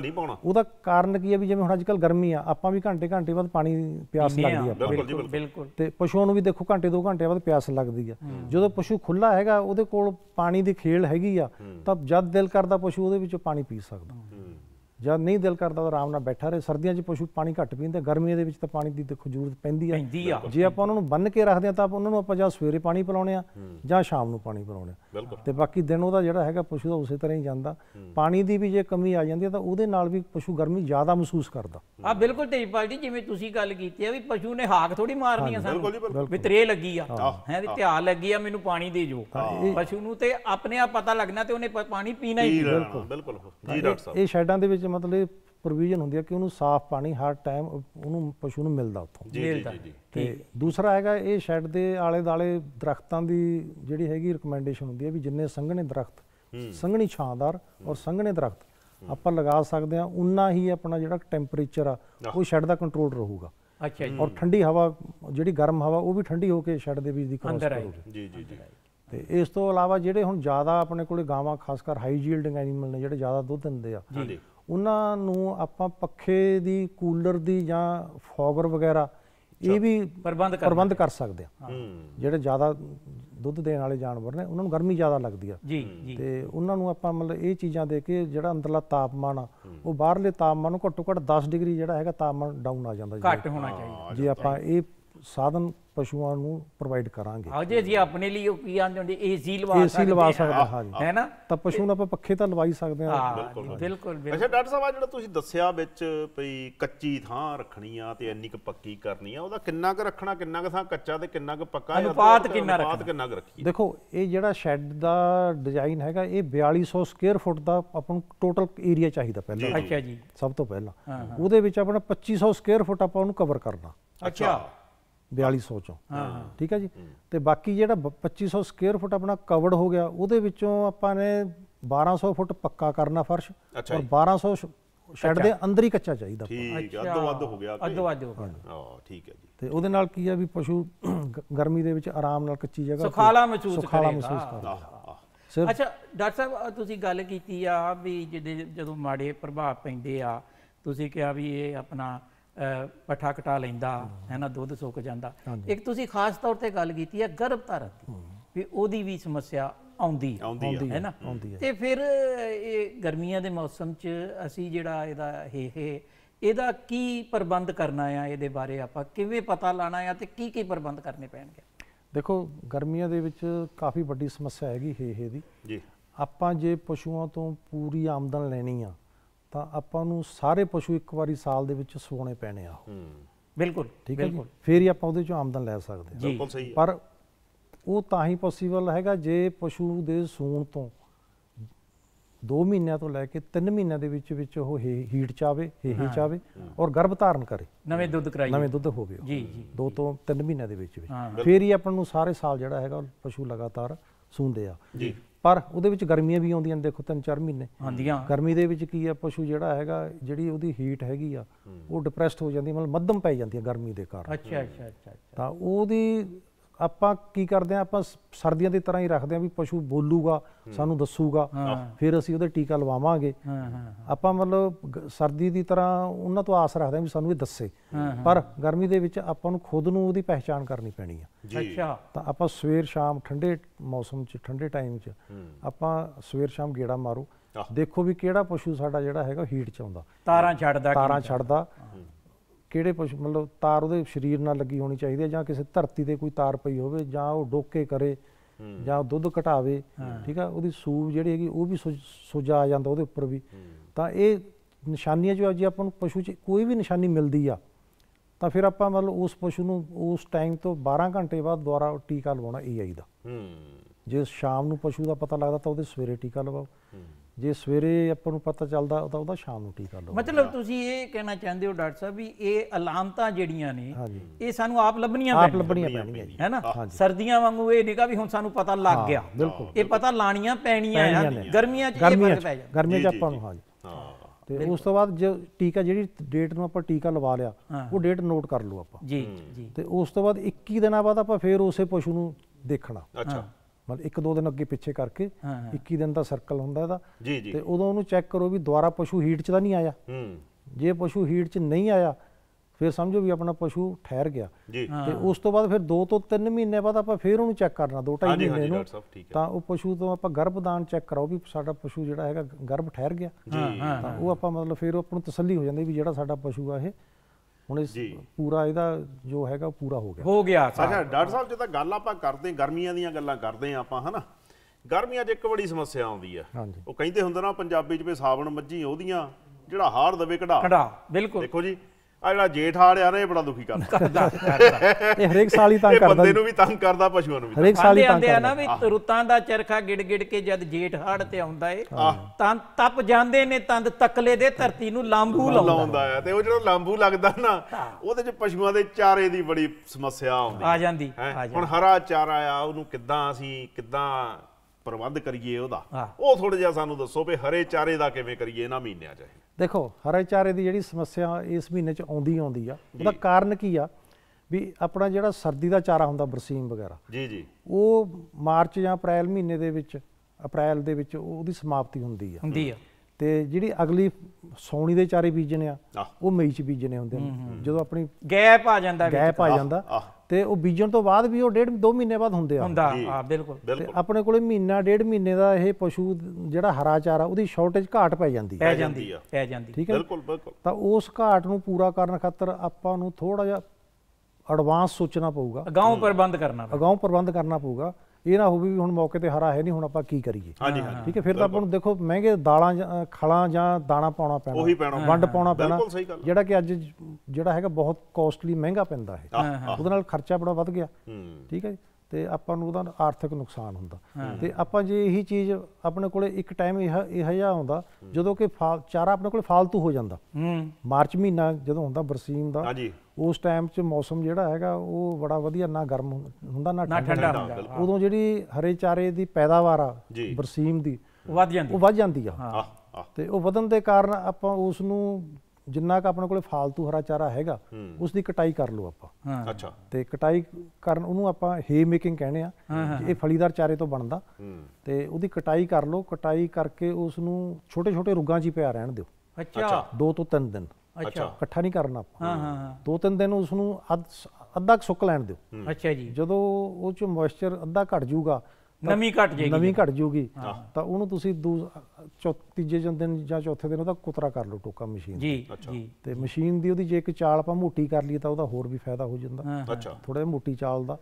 ਉਹਦਾ ਕਾਰਨ ਕੀ ਹੈ ਵੀ ਜਿਵੇਂ ਹੁਣ ਅੱਜਕੱਲ ਗਰਮੀ ਆ ਆਪਾਂ ਵੀ ਘੰਟੇ ਘੰਟੇ ਬਾਅਦ ਪਾਣੀ ਪਿਆਸ ਲੱਗਦੀ ਆ ਬਿਲਕੁਲ ਬਿਲਕੁਲ ਤੇ ਪਸ਼ੂਆਂ ਨੂੰ ਵੀ ਦੇਖੋ ਘੰਟੇ 2 ਘੰਟੇ ਬਾਅਦ ਪਿਆਸ ਲੱਗਦੀ ਆ ਜਦੋਂ ਪਸ਼ੂ ਖੁੱਲਾ ਹੈਗਾ ਉਹਦੇ ਕੋਲ ਪਾਣੀ ਦੀ ਖੇਲ ਹੈਗੀ ਆ ਤਾਂ ਜਦ ਦਿਲ ਕਰਦਾ ਪਸ਼ੂ ਉਹਦੇ ਵਿੱਚੋਂ ਪਾਣੀ ਪੀ ਸਕਦਾ ਜਦ ਨਹੀਂ ਦਿਲ ਕਰਦਾ ਤਾਂ ਆਰਾਮ ਨਾਲ ਬੈਠਾ ਰਹੇ ਸਰਦੀਆਂ 'ਚ ਪਸ਼ੂ ਪਾਣੀ ਘੱਟ ਪੀਂਦੇ ਗਰਮੀਆਂ ਦੇ ਵਿੱਚ ਤਾਂ ਪਾਣੀ ਦੀ ਦੇਖੋ ਜ਼ਰੂਰਤ ਪੈਂਦੀ ਆ ਜੇ ਆਪਾਂ ਉਹਨਾਂ ਨੂੰ ਬੰਨ ਕੇ ਰੱਖਦੇ ਆ ਤਾਂ ਆਪਾਂ ਉਹਨਾਂ ਨੂੰ ਆਪਾਂ ਜਾਂ ਸਵੇਰੇ ਪਾਣੀ ਪਿਲਾਉਣੇ ਆ ਜਾਂ ਸ਼ਾਮ ਨੂੰ ਪਾਣੀ ਪਿਲਾਉਣੇ ਤੇ ਬਾਕੀ ਦਿਨ ਉਹਦਾ ਜਿਹੜਾ ਹੈਗਾ ਪਸ਼ੂ ਦਾ ਉਸੇ ਤਰ੍ਹਾਂ ਹੀ ਜਾਂਦਾ ਪਾਣੀ ਦੀ ਵੀ ਜੇ ਕਮੀ ਆ ਜਾਂਦੀ ਹੈ ਤਾਂ ਉਹਦੇ ਨਾਲ ਵੀ ਪਸ਼ੂ ਗਰਮੀ ਜ਼ਿਆਦਾ ਮਹਿਸੂਸ ਕਰਦਾ ਆ ਬਿਲਕੁਲ ਤੇਜਪਾਲ ਜੀ ਜਿਵੇਂ ਤੁਸੀਂ ਗੱਲ ਕੀਤੀ ਆ ਵੀ ਪਸ਼ੂ ਨੇ ਹਾਕ ਥੋੜੀ ਮਾਰਨੀ ਆ ਸਾਨੂੰ ਵੀ ਤਰੇ ਲੱਗੀ ਆ ਹੈ ਵੀ ਧਿਆਨ ਲੱਗੀ ਆ ਮੈਨੂੰ ਪਾਣੀ ਦੇ ਜੋ ਪਸ਼ੂ ਨੂੰ ਤੇ ਆਪਣੇ ਆਪ ਪਤਾ ਲੱਗਣਾ ਤੇ ਉਹਨੇ ਪਾਣੀ ਪੀਣਾ ਹੀ ਬਿਲਕੁਲ ਬਿਲਕੁਲ ਜੀ ਡਾਕਟਰ ਸਾਹਿਬ ਇਹ ਸ਼ੈਡਾਂ ਦੇ ਵਿੱਚ ਮਤਲਬ ਇਹ ਪ੍ਰੋਵੀਜ਼ਨ ਹੁੰਦੀ ਹੈ ਕਿ ਉਹਨੂੰ ਸਾਫ਼ ਪਾਣੀ ਹਰ ਟਾਈਮ ਉਹਨੂੰ ਪਸ਼ੂ ਨੂੰ ਮਿਲਦਾ ਉੱਥੋਂ ਮਿਲਦਾ ਤੇ ਦੂਸਰਾ ਹੈਗਾ ਇਹ ਸ਼ੈੱਡ ਦੇ ਆਲੇ ਦਾਲੇ ਦਰਖਤਾਂ ਦੀ ਜਿਹੜੀ ਹੈਗੀ ਰეკਮੈਂਡੇਸ਼ਨ ਹੁੰਦੀ ਹੈ ਵੀ ਜਿੰਨੇ ਸੰਘਣੇ ਦਰਖਤ ਸੰਘਣੀ ਛਾਂਦਾਰ ਔਰ ਸੰਘਣੇ ਦਰਖਤ ਆਪਾਂ ਲਗਾ ਸਕਦੇ ਆ ਉਨਾ ਹੀ ਆਪਣਾ ਜਿਹੜਾ ਟੈਂਪਰੇਚਰ ਆ ਉਹ ਸ਼ੈੱਡ ਦਾ ਕੰਟਰੋਲ ਰਹੂਗਾ ਅੱਛਾ ਜੀ ਔਰ ਠੰਡੀ ਹਵਾ ਜਿਹੜੀ ਗਰਮ ਹਵਾ ਉਹ ਵੀ ਠੰਡੀ ਹੋ ਕੇ ਸ਼ੈੱਡ ਦੇ ਵਿੱਚ ਦੀ ਕ੍ਰਾਸ ਕਰੂਗੀ ਜੀ ਜੀ ਜੀ ਤੇ ਇਸ ਤੋਂ ਇਲਾਵਾ ਜਿਹੜੇ ਹੁਣ ਜ਼ਿਆਦਾ ਆਪਣੇ ਕੋਲੇ ਗਾਵਾਂ ਖਾਸ ਕਰ ਹਾਈ ਜੀਲਡਿੰਗ ਐਨੀਮਲ ਨੇ ਜਿਹੜੇ ਜ਼ਿਆਦਾ ਦੁੱਧ ਦਿੰਦੇ ਆ ਜੀ ਉਹਨਾਂ ਨੂੰ ਆਪਾਂ ਪੱਖੇ ਦੀ ਕੂਲਰ ਦੀ ਜਾਂ ਫੌਗਰ ਵਗੈਰਾ ਇਹ ਵੀ ਪ੍ਰਬੰਧ ਕਰ ਪ੍ਰਬੰਧ ਕਰ ਸਕਦੇ ਆ ਜਿਹੜੇ ਜ਼ਿਆਦਾ ਦੁੱਧ ਦੇਣ ਵਾਲੇ ਜਾਨਵਰ ਨੇ ਉਹਨਾਂ ਨੂੰ ਗਰਮੀ ਜ਼ਿਆਦਾ ਲੱਗਦੀ ਆ ਜੀ ਤੇ ਉਹਨਾਂ ਨੂੰ ਆਪਾਂ ਮਤਲਬ ਇਹ ਚੀਜ਼ਾਂ ਦੇ ਕੇ ਜਿਹੜਾ ਅੰਦਰਲਾ ਤਾਪਮਾਨ ਆ ਉਹ ਬਾਹਰਲੇ ਤਾਪਮਾਨ ਨੂੰ ਘੱਟੋ ਘੱਟ 10 ਡਿਗਰੀ ਜਿਹੜਾ ਹੈਗਾ ਤਾਪਮਾਨ ਡਾਊਨ ਆ ਜਾਂਦਾ ਜੀ ਘੱਟ ਹੋਣਾ ਚਾਹੀਦਾ ਜੇ ਆਪਾਂ ਇਹ ਸਾਧਨ ਪਸ਼ੂਆਂ ਨੂੰ ਪ੍ਰੋਵਾਈਡ ਕਰਾਂਗੇ ਹਾਂ ਜੀ ਜੀ ਆਪਣੇ ਲਈ ਉਹ ਕੀ ਆਂਦੇ ਹੁੰਦੇ ਏਸੀ ਲਵਾ ਸਕਦੇ ਏਸੀ ਲਵਾ ਸਕਦੇ ਹਾਂ ਜੀ ਹੈ ਨਾ ਤਾਂ ਪਸ਼ੂ ਨੂੰ ਆਪਾਂ ਪੱਖੇ ਤਾਂ ਲਵਾਈ ਸਕਦੇ ਹਾਂ ਬਿਲਕੁਲ ਬਿਲਕੁਲ ਅੱਛਾ ਡਾਕਟਰ ਸਾਹਿਬ ਜਿਹੜਾ ਤੁਸੀਂ ਦੱਸਿਆ ਵਿੱਚ ਭਈ ਕੱਚੀ ਥਾਂ ਰੱਖਣੀ ਆ ਤੇ ਇੰਨੀ ਕੁ ਪੱਕੀ ਕਰਨੀ ਆ ਉਹਦਾ ਕਿੰਨਾ ਕੁ ਰੱਖਣਾ ਕਿੰਨਾ ਕੁ ਥਾਂ ਕੱਚਾ ਤੇ ਕਿੰਨਾ ਕੁ ਪੱਕਾ ਅਨੁਪਾਤ ਕਿੰਨਾ ਰੱਖਣਾ ਅਨੁਪਾਤ ਕਿੰਨਾ ਕੁ ਰੱਖੀਏ ਦੇਖੋ ਇਹ ਜਿਹੜਾ ਸ਼ੈੱਡ ਦਾ ਡਿਜ਼ਾਈਨ ਹੈਗਾ ਇਹ 4200 ਸਕੁਅਰ ਫੁੱਟ ਦਾ ਆਪਾਂ ਨੂੰ ਟੋਟਲ ਏਰੀਆ ਚਾਹੀਦਾ ਪਹਿਲਾਂ ਅੱਛਾ ਜੀ ਸਭ ਤੋਂ ਪਹਿਲਾਂ ਉਹਦੇ ਵਿੱਚ ਆਪਣਾ 2500 ਸਕੁਅਰ ਫੁੱਟ ਆਪਾਂ ਉਹਨੂੰ ਕਵਰ ਕਰਨਾ ਅੱਛਾ 4200 ਚੋਂ ਠੀਕ ਹੈ ਜੀ ਤੇ ਬਾਕੀ ਜਿਹੜਾ 2500 ਸਕੁਅਰ ਫੁੱਟ ਆਪਣਾ ਕਵਰਡ ਹੋ ਗਿਆ ਉਹਦੇ ਵਿੱਚੋਂ ਆਪਾਂ ਨੇ 1200 ਫੁੱਟ ਪੱਕਾ ਕਰਨਾ ਫਰਸ਼ ਔਰ 1200 ਸ਼ੈੱਡ ਦੇ ਅੰਦਰ ਹੀ ਕੱਚਾ ਚਾਹੀਦਾ ਠੀਕ ਅੱਧੋ ਅੱਧ ਹੋ ਗਿਆ ਅੱਧੋ ਅੱਧ ਹੋ ਗਿਆ ਹਾਂ ਠੀਕ ਹੈ ਜੀ ਤੇ ਉਹਦੇ ਨਾਲ ਕੀ ਆ ਵੀ ਪਸ਼ੂ ਗਰਮੀ ਦੇ ਵਿੱਚ ਆਰਾਮ ਨਾਲ ਕੱਚੀ ਜਗ੍ਹਾ ਸੁਖਾਲਾ ਮਹਿਸੂਸ ਕਰੇਗਾ ਸੁਖਾਲਾ ਮਹਿਸੂਸ ਕਰੇਗਾ ਅੱਛਾ ਡਾਕਟਰ ਸਾਹਿਬ ਤੁਸੀਂ ਗੱਲ ਕੀਤੀ ਆ ਵੀ ਜਿਹਦੇ ਜਦੋਂ ਮਾੜੇ ਪ੍ਰਭਾਵ ਪੈਂਦੇ ਆ ਤੁਸੀਂ ਕਿਹਾ ਵੀ ਇਹ ਆਪਣਾ ਪਠਾ ਕਟਾ ਲੈਂਦਾ ਹੈ ਨਾ ਦੁੱਧ ਸੁੱਕ ਜਾਂਦਾ ਇੱਕ ਤੁਸੀਂ ਖਾਸ ਤੌਰ ਤੇ ਗੱਲ ਕੀਤੀ ਹੈ ਗਰਭ ਧਾਰਨ ਦੀ ਵੀ ਉਹਦੀ ਵੀ ਸਮੱਸਿਆ ਆਉਂਦੀ ਹੈ ਨਾ ਤੇ ਫਿਰ ਇਹ ਗਰਮੀਆਂ ਦੇ ਮੌਸਮ 'ਚ ਅਸੀਂ ਜਿਹੜਾ ਇਹਦਾ ਹੇ ਹੇ ਇਹਦਾ ਕੀ ਪ੍ਰਬੰਧ ਕਰਨਾ ਆ ਇਹਦੇ ਬਾਰੇ ਆਪਾਂ ਕਿਵੇਂ ਪਤਾ ਲਾਣਾ ਆ ਤੇ ਕੀ ਕੀ ਪ੍ਰਬੰਧ ਕਰਨੇ ਪੈਣਗੇ ਦੇਖੋ ਗਰਮੀਆਂ ਦੇ ਵਿੱਚ ਕਾਫੀ ਵੱਡੀ ਸਮੱਸਿਆ ਹੈਗੀ ਹੇ ਹੇ ਦੀ ਜੀ ਆਪਾਂ ਜੇ ਪਸ਼ੂਆਂ ਤੋਂ ਪੂਰੀ ਆਮਦਨ ਲੈਣੀ ਆ ਤਾਂ ਆਪਾਂ ਨੂੰ ਸਾਰੇ ਪਸ਼ੂ ਇੱਕ ਵਾਰੀ ਸਾਲ ਦੇ ਵਿੱਚ ਸੁਵਾਉਣੇ ਪੈਣੇ ਆ ਹੂੰ ਬਿਲਕੁਲ ਠੀਕ ਹੈ ਫਿਰ ਫੇਰ ਹੀ ਆਪਾਂ ਉਹਦੇ ਚੋਂ ਆਮਦਨ ਲੈ ਸਕਦੇ ਹਾਂ ਬਿਲਕੁਲ ਸਹੀ ਹੈ ਪਰ ਉਹ ਤਾਂ ਹੀ ਪੋਸੀਬਲ ਹੈਗਾ ਜੇ ਪਸ਼ੂ ਦੇ ਸੂਣ ਤੋਂ 2 ਮਹੀਨਿਆਂ ਤੋਂ ਲੈ ਕੇ 3 ਮਹੀਨਿਆਂ ਦੇ ਵਿੱਚ ਵਿੱਚ ਉਹ ਹੀਟ ਚਾਵੇ ਚ ਚਾਵੇ ਔਰ ਗਰਭ ਧਾਰਨ ਕਰੇ ਨਵੇਂ ਦੁੱਧ ਕਰਾਈ ਨਵੇਂ ਦੁੱਧ ਹੋਵੇ ਜੀ ਜੀ 2 ਤੋਂ 3 ਮਹੀਨਿਆਂ ਦੇ ਵਿੱਚ ਵਿੱਚ ਫੇਰ ਹੀ ਆਪਾਂ ਨੂੰ ਸਾਰੇ ਸਾਲ ਜਿਹੜਾ ਹੈਗਾ ਪਸ਼ੂ ਲਗਾਤਾਰ ਸੂੰਦੇ ਆ ਜੀ ਪਰ ਉਹਦੇ ਵਿੱਚ ਗਰਮੀਆਂ ਵੀ ਆਉਂਦੀਆਂ ਨੇ ਦੇਖੋ 3-4 ਮਹੀਨੇ ਆਉਂਦੀਆਂ ਗਰਮੀ ਦੇ ਵਿੱਚ ਕੀ ਆ ਪਸ਼ੂ ਜਿਹੜਾ ਹੈਗਾ ਜਿਹੜੀ ਉਹਦੀ ਹੀਟ ਹੈਗੀ ਆ ਉਹ ਡਿਪਰੈਸਡ ਹੋ ਜਾਂਦੀ ਮਤਲਬ ਮੱਧਮ ਪੈ ਜਾਂਦੀ ਹੈ ਗਰਮੀ ਦੇ ਕਾਰਨ ਅੱਛਾ ਅੱਛਾ ਅੱਛਾ ਤਾਂ ਉਹਦੀ ਆਪਾਂ ਕੀ ਕਰਦੇ ਆ ਆਪਾਂ ਸਰਦੀਆਂ ਦੀ ਤਰ੍ਹਾਂ ਹੀ ਰੱਖਦੇ ਆ ਵੀ ਪਸ਼ੂ ਬੋਲੂਗਾ ਸਾਨੂੰ ਦੱਸੂਗਾ ਫਿਰ ਅਸੀਂ ਉਹਦੇ ਟੀਕਾ ਲਵਾਵਾਂਗੇ ਆਪਾਂ ਮਤਲਬ ਸਰਦੀ ਦੀ ਤਰ੍ਹਾਂ ਉਹਨਾਂ ਤੋਂ ਆਸ ਰੱਖਦੇ ਆ ਵੀ ਸਾਨੂੰ ਇਹ ਦੱਸੇ ਪਰ ਗਰਮੀ ਦੇ ਵਿੱਚ ਆਪਾਂ ਨੂੰ ਖੁਦ ਨੂੰ ਉਹਦੀ ਪਛਾਣ ਕਰਨੀ ਪੈਣੀ ਆ ਅੱਛਾ ਤਾਂ ਆਪਾਂ ਸਵੇਰ ਸ਼ਾਮ ਠੰਡੇ ਮੌਸਮ 'ਚ ਠੰਡੇ ਟਾਈਮ 'ਚ ਆਪਾਂ ਸਵੇਰ ਸ਼ਾਮ ਗੇੜਾ ਮਾਰੋ ਦੇਖੋ ਵੀ ਕਿਹੜਾ ਪਸ਼ੂ ਸਾਡਾ ਜਿਹੜਾ ਹੈਗਾ ਹੀਟ 'ਚ ਆਉਂਦਾ ਤਾਰਾਂ ਛੱਡਦਾ ਤਾਰਾਂ ਛੱਡਦਾ ਕਿਹੜੇ ਪਸ਼ੂ ਮਤਲਬ ਤਾਰ ਉਹਦੇ ਸਰੀਰ ਨਾਲ ਲੱਗੀ ਹੋਣੀ ਚਾਹੀਦੀ ਹੈ ਜਾਂ ਕਿਸੇ ਧਰਤੀ ਤੇ ਕੋਈ ਤਾਰ ਪਈ ਹੋਵੇ ਜਾਂ ਉਹ ਡੋਕੇ ਕਰੇ ਜਾਂ ਦੁੱਧ ਘਟਾਵੇ ਠੀਕ ਆ ਉਹਦੀ ਸੂਬ ਜਿਹੜੀ ਹੈਗੀ ਉਹ ਵੀ ਸੁਜਾ ਆ ਜਾਂਦਾ ਉਹਦੇ ਉੱਪਰ ਵੀ ਤਾਂ ਇਹ ਨਿਸ਼ਾਨੀਆਂ ਜੋ ਜੀ ਆਪਾਂ ਨੂੰ ਪਸ਼ੂ 'ਚ ਕੋਈ ਵੀ ਨਿਸ਼ਾਨੀ ਮਿਲਦੀ ਆ ਤਾਂ ਫਿਰ ਆਪਾਂ ਮਤਲਬ ਉਸ ਪਸ਼ੂ ਨੂੰ ਉਸ ਟਾਈਮ ਤੋਂ 12 ਘੰਟੇ ਬਾਅਦ ਦੁਬਾਰਾ ਟੀਕਾ ਲਵਾਉਣਾ ਏਆਈ ਦਾ ਜੇ ਸ਼ਾਮ ਨੂੰ ਪਸ਼ੂ ਦਾ ਪਤਾ ਲੱਗਦਾ ਤਾਂ ਉਹਦੇ ਸਵੇਰੇ ਟੀਕਾ ਲਵਾਓ ਜੇ ਸਵੇਰੇ ਆਪਾਂ ਨੂੰ ਪਤਾ ਚੱਲਦਾ ਤਾਂ ਉਹਦਾ ਸ਼ਾਮ ਨੂੰ ਟੀਕਾ ਲਓ ਮਤਲਬ ਤੁਸੀਂ ਇਹ ਕਹਿਣਾ ਚਾਹੁੰਦੇ ਹੋ ਡਾਕਟਰ ਸਾਹਿਬ ਵੀ ਇਹ ਅਲਾਮਤਾਂ ਜਿਹੜੀਆਂ ਨੇ ਇਹ ਸਾਨੂੰ ਆਪ ਲੱਭਣੀਆਂ ਆਪ ਲੱਭਣੀਆਂ ਪੈਣੀਆਂ ਜੀ ਹੈਨਾ ਸਰਦੀਆਂ ਵਾਂਗੂ ਇਹ ਨਿਕਾ ਵੀ ਹੁਣ ਸਾਨੂੰ ਪਤਾ ਲੱਗ ਗਿਆ ਇਹ ਪਤਾ ਲਾਣੀਆਂ ਪੈਣੀਆਂ ਆ ਗਰਮੀਆਂ 'ਚ ਇਹ ਫਰਕ ਪੈ ਜਾਂਦਾ ਗਰਮੀਆਂ 'ਚ ਆਪਾਂ ਨੂੰ ਹਾਂ ਤੇ ਉਸ ਤੋਂ ਬਾਅਦ ਜੇ ਟੀਕਾ ਜਿਹੜੀ ਡੇਟ ਨੂੰ ਆਪਾਂ ਟੀਕਾ ਲਵਾ ਲਿਆ ਉਹ ਡੇਟ ਨੋਟ ਕਰ ਲਓ ਆਪਾਂ ਜੀ ਜੀ ਤੇ ਉਸ ਤੋਂ ਬਾਅਦ 21 ਦਿਨਾਂ ਬਾਅਦ ਆਪਾਂ ਫੇਰ ਉਸੇ ਪਸ਼ੂ ਨੂੰ ਦੇਖਣਾ ਅੱਛਾ ਮਤਲਬ ਇੱਕ ਦੋ ਦਿਨ ਅੱਗੇ ਪਿੱਛੇ ਕਰਕੇ 21 ਦਿਨ ਦਾ ਸਰਕਲ ਹੁੰਦਾ ਇਹਦਾ ਤੇ ਉਦੋਂ ਉਹਨੂੰ ਚੈੱਕ ਕਰੋ ਵੀ ਦੁਆਰਾ ਪਸ਼ੂ ਹੀਟ 'ਚ ਤਾਂ ਨਹੀਂ ਆਇਆ ਹੂੰ ਜੇ ਪਸ਼ੂ ਹੀਟ 'ਚ ਨਹੀਂ ਆਇਆ ਫਿਰ ਸਮਝੋ ਵੀ ਆਪਣਾ ਪਸ਼ੂ ਠਹਿਰ ਗਿਆ ਤੇ ਉਸ ਤੋਂ ਬਾਅਦ ਫਿਰ 2 ਤੋਂ 3 ਮਹੀਨੇ ਬਾਅਦ ਆਪਾਂ ਫਿਰ ਉਹਨੂੰ ਚੈੱਕ ਕਰਨਾ 2 2.5 ਮਹੀਨੇ ਨੂੰ ਤਾਂ ਉਹ ਪਸ਼ੂ ਤੋਂ ਆਪਾਂ ਗਰਭਦਾਨ ਚੈੱਕ ਕਰਾਓ ਵੀ ਸਾਡਾ ਪਸ਼ੂ ਜਿਹੜਾ ਹੈਗਾ ਗਰਭ ਠਹਿਰ ਗਿਆ ਤਾਂ ਉਹ ਆਪਾਂ ਮਤਲਬ ਫਿਰ ਆਪਾਂ ਨੂੰ ਤਸੱਲੀ ਹੋ ਜਾਂਦੀ ਵੀ ਜਿਹੜਾ ਸਾਡਾ ਪਸ਼ੂ ਆ ਇਹ ਹੁਣ ਇਸ ਪੂਰਾ ਇਹਦਾ ਜੋ ਹੈਗਾ ਪੂਰਾ ਹੋ ਗਿਆ ਹੋ ਗਿਆ ਅੱਛਾ ਡਾਕਟਰ ਸਾਹਿਬ ਜੇ ਤਾਂ ਗੱਲ ਆਪਾਂ ਕਰਦੇ ਗਰਮੀਆਂ ਦੀਆਂ ਗੱਲਾਂ ਕਰਦੇ ਆ ਆਪਾਂ ਹਨਾ ਗਰਮੀਆਂ 'ਚ ਇੱਕ ਬੜੀ ਸਮੱਸਿਆ ਆਉਂਦੀ ਆ ਉਹ ਕਹਿੰਦੇ ਹੁੰਦੇ ਨਾ ਪੰਜਾਬੀ 'ਚ ਵੀ ਸਾਵਣ ਮੱਝੀ ਉਹਦੀਆਂ ਜਿਹੜਾ ਹਾਰ ਦਵੇ ਕਢਾ ਕਢਾ ਬਿਲਕੁਲ ਦੇਖੋ ਜੀ ਆ ਜਿਹੜਾ ਜੇਠ ਹਾੜਿਆ ਨੇ ਇਹ ਬੜਾ ਦੁਖੀ ਕਰਦਾ ਇਹ ਹਰੇਕ ਸਾਲ ਹੀ ਤੰਗ ਕਰਦਾ ਬੰਦੇ ਨੂੰ ਵੀ ਤੰਗ ਕਰਦਾ ਪਸ਼ੂਆਂ ਨੂੰ ਵੀ ਹਰੇਕ ਸਾਲ ਹੀ ਤੰਗ ਕਰਦਾ ਨਾ ਵੀ ਰੁੱਤਾਂ ਦਾ ਚਰਖਾ ਗਿੜ ਗਿੜ ਕੇ ਜਦ ਜੇਠ ਹਾੜ ਤੇ ਆਉਂਦਾ ਏ ਤਾਂ ਤਪ ਜਾਂਦੇ ਨੇ ਤੰਦ ਤਕਲੇ ਦੇ ਧਰਤੀ ਨੂੰ ਲਾਂਬੂ ਲਾਉਂਦਾ ਆ ਤੇ ਉਹ ਜਿਹੜਾ ਲਾਂਬੂ ਲੱਗਦਾ ਨਾ ਉਹਦੇ ਚ ਪਸ਼ੂਆਂ ਦੇ ਚਾਰੇ ਦੀ ਬੜੀ ਸਮੱਸਿਆ ਆਉਂਦੀ ਆ ਜਾਂਦੀ ਹੁਣ ਹਰਾ ਚਾਰਾ ਆ ਉਹਨੂੰ ਕਿੱਦਾਂ ਅਸੀਂ ਕਿੱਦਾਂ ਪ੍ਰਬੰਧ ਕਰੀਏ ਉਹਦਾ ਉਹ ਥੋੜਾ ਜਿਹਾ ਸਾਨੂੰ ਦੱਸੋ ਵੀ ਹਰੇ ਚਾਰੇ ਦਾ ਕਿਵੇਂ ਕਰੀਏ ਇਹਨਾਂ ਮਹੀਨਿਆਂ 'ਚ ਦੇਖੋ ਹਰੇ ਚਾਰੇ ਦੀ ਜਿਹੜੀ ਸਮੱਸਿਆ ਇਸ ਮਹੀਨੇ 'ਚ ਆਉਂਦੀ ਆਉਂਦੀ ਆ ਉਹਦਾ ਕਾਰਨ ਕੀ ਆ ਵੀ ਆਪਣਾ ਜਿਹੜਾ ਸਰਦੀ ਦਾ ਚਾਰਾ ਹੁੰਦਾ ਬਰਸੀਮ ਵਗੈਰਾ ਜੀ ਜੀ ਉਹ ਮਾਰਚ ਜਾਂ ਅਪ੍ਰੈਲ ਮਹੀਨੇ ਦੇ ਵਿੱਚ ਅਪ੍ਰੈਲ ਦੇ ਵਿੱਚ ਉਹਦੀ ਸਮਾਪਤੀ ਹੁੰਦੀ ਆ ਹੁੰਦੀ ਆ ਤੇ ਜਿਹੜੀ ਅਗਲੀ ਸੌਣੀ ਦੇ ਚਾਰੇ ਬੀਜਣੇ ਆ ਉਹ ਮਈ ਚ ਬੀਜਣੇ ਹੁੰਦੇ ਨੇ ਜਦੋਂ ਆਪਣੀ ਗੈਪ ਆ ਜਾਂਦਾ ਗੈਪ ਆ ਜਾਂਦਾ ਤੇ ਉਹ ਬੀਜਣ ਤੋਂ ਬਾਅਦ ਵੀ ਉਹ ਡੇਢ 2 ਮਹੀਨੇ ਬਾਅਦ ਹੁੰਦੇ ਆ ਹੁੰਦਾ ਹਾਂ ਬਿਲਕੁਲ ਤੇ ਆਪਣੇ ਕੋਲੇ ਮਹੀਨਾ ਡੇਢ ਮਹੀਨੇ ਦਾ ਇਹ ਪਸ਼ੂ ਜਿਹੜਾ ਹਰਾ ਚਾਰਾ ਉਹਦੀ ਸ਼ਾਰਟੇਜ ਘਾਟ ਪੈ ਜਾਂਦੀ ਹੈ ਪੈ ਜਾਂਦੀ ਆ ਪੈ ਜਾਂਦੀ ਠੀਕ ਹੈ ਬਿਲਕੁਲ ਬਿਲਕੁਲ ਤਾਂ ਉਸ ਘਾਟ ਨੂੰ ਪੂਰਾ ਕਰਨ ਖਾਤਰ ਆਪਾਂ ਨੂੰ ਥੋੜਾ ਜਿਹਾ ਐਡਵਾਂਸ ਸੋਚਣਾ ਪਊਗਾ ਅਗਾਉਂ ਪ੍ਰਬੰਧ ਕਰਨਾ ਪਊਗਾ ਅਗਾਉਂ ਪ੍ਰਬੰਧ ਕਰਨਾ ਪਊਗਾ ਇਹ ਨਾ ਹੋਵੇ ਵੀ ਹੁਣ ਮੌਕੇ ਤੇ ਹਰਾ ਹੈ ਨਹੀਂ ਹੁਣ ਆਪਾਂ ਕੀ ਕਰੀਏ ਹਾਂਜੀ ਹਾਂ ਠੀਕ ਹੈ ਫਿਰ ਤਾਂ ਆਪਾਂ ਨੂੰ ਦੇਖੋ ਮਹਿੰਗੇ ਦਾਲਾਂ ਖਲਾਂ ਜਾਂ ਦਾਣਾ ਪਾਉਣਾ ਪੈਣਾ ਉਹੀ ਪੈਣਾ ਵੰਡ ਪਾਉਣਾ ਪੈਣਾ ਜਿਹੜਾ ਕਿ ਅੱਜ ਜਿਹੜਾ ਹੈਗਾ ਬਹੁਤ ਕੋਸਟਲੀ ਮਹਿੰਗਾ ਪੈਂਦਾ ਹੈ ਉਹਦੇ ਨਾਲ ਖਰਚਾ ਬੜਾ ਵੱਧ ਗਿਆ ਠੀਕ ਹੈ ਜੀ ਤੇ ਆਪਾਂ ਨੂੰ ਉਹਦਾ ਆਰਥਿਕ ਨੁਕਸਾਨ ਹੁੰਦਾ ਤੇ ਆਪਾਂ ਜੇ ਇਹੀ ਚੀਜ਼ ਆਪਣੇ ਕੋਲੇ ਇੱਕ ਟਾਈਮ ਇਹ ਇਹ ਜਾ ਆਉਂਦਾ ਜਦੋਂ ਕਿ ਚਾਰਾ ਆਪਣੇ ਕੋਲੇ ਫਾਲਤੂ ਹੋ ਜਾਂਦਾ ਮਾਰਚ ਮਹੀਨਾ ਜਦੋਂ ਹੁੰਦਾ ਬਰਸੀਮ ਦਾ ਹਾਂਜੀ ਉਸ ਟਾਈਮ 'ਚ ਮੌਸਮ ਜਿਹੜਾ ਹੈਗਾ ਉਹ ਬੜਾ ਵਧੀਆ ਨਾ ਗਰਮ ਹੁੰਦਾ ਨਾ ਠੰਡਾ ਹੁੰਦਾ ਉਦੋਂ ਜਿਹੜੀ ਹਰੇ ਚਾਰੇ ਦੀ ਪੈਦਾਵਾਰ ਆ ਬਰਸੀਮ ਦੀ ਵੱਧ ਜਾਂਦੀ ਉਹ ਵੱਧ ਜਾਂਦੀ ਆ ਤੇ ਉਹ ਵਧਣ ਦੇ ਕਾਰਨ ਆਪਾਂ ਉਸ ਨੂੰ ਜਿੰਨਾ ਕ ਆਪਣੇ ਕੋਲੇ ਫਾਲਤੂ ਹਰਾ ਚਾਰਾ ਹੈਗਾ ਉਸ ਦੀ ਕਟਾਈ ਕਰ ਲਓ ਆਪਾਂ ਅੱਛਾ ਤੇ ਕਟਾਈ ਕਰਨ ਉਹਨੂੰ ਆਪਾਂ ਹੇ ਮੇਕਿੰਗ ਕਹਿੰਦੇ ਆ ਇਹ ਫਲੀਦਾਰ ਚਾਰੇ ਤੋਂ ਬਣਦਾ ਤੇ ਉਹਦੀ ਕਟਾਈ ਕਰ ਲਓ ਕਟਾਈ ਕਰਕੇ ਉਸ ਨੂੰ ਛੋਟੇ ਛੋਟੇ ਰੁੱਗਾਂ 'ਚ ਹੀ ਪਿਆ ਰਹਿਣ ਦਿਓ ਅੱਛਾ 2 ਤੋਂ 3 ਦਿਨ ਅੱਛਾ ਇਕੱਠਾ ਨਹੀਂ ਕਰਨਾ ਆਪਾਂ ਹਾਂ ਹਾਂ 2-3 ਦਿਨ ਉਸ ਨੂੰ ਅੱਧਾ ਸੁੱਕ ਲੈਣ ਦਿਓ ਅੱਛਾ ਜੀ ਜਦੋਂ ਉਹ ਚ ਮੋਇਸਚਰ ਅੱਧਾ ਘਟ ਜਾਊਗਾ ਨਮੀ ਘਟ ਜੇਗੀ ਨਮੀ ਘਟ ਜੂਗੀ ਤਾਂ ਉਹਨੂੰ ਤੁਸੀਂ ਤੀਜੇ ਦਿਨ ਜਾਂ ਚੌਥੇ ਦਿਨ ਉਹਦਾ ਕੁਤਰਾ ਕਰ ਲਓ ਟੋਕਾ ਮਸ਼ੀਨ ਜੀ ਜੀ ਤੇ ਮਸ਼ੀਨ ਦੀ ਉਹਦੀ ਜੇ ਇੱਕ ਚਾਲ ਆਪਾਂ ਮੋਟੀ ਕਰ ਲਈ ਤਾਂ ਉਹਦਾ ਹੋਰ ਵੀ ਫਾਇਦਾ ਹੋ ਜਾਂਦਾ ਅੱਛਾ ਥੋੜਾ ਮੋਟੀ ਚਾਲ ਦਾ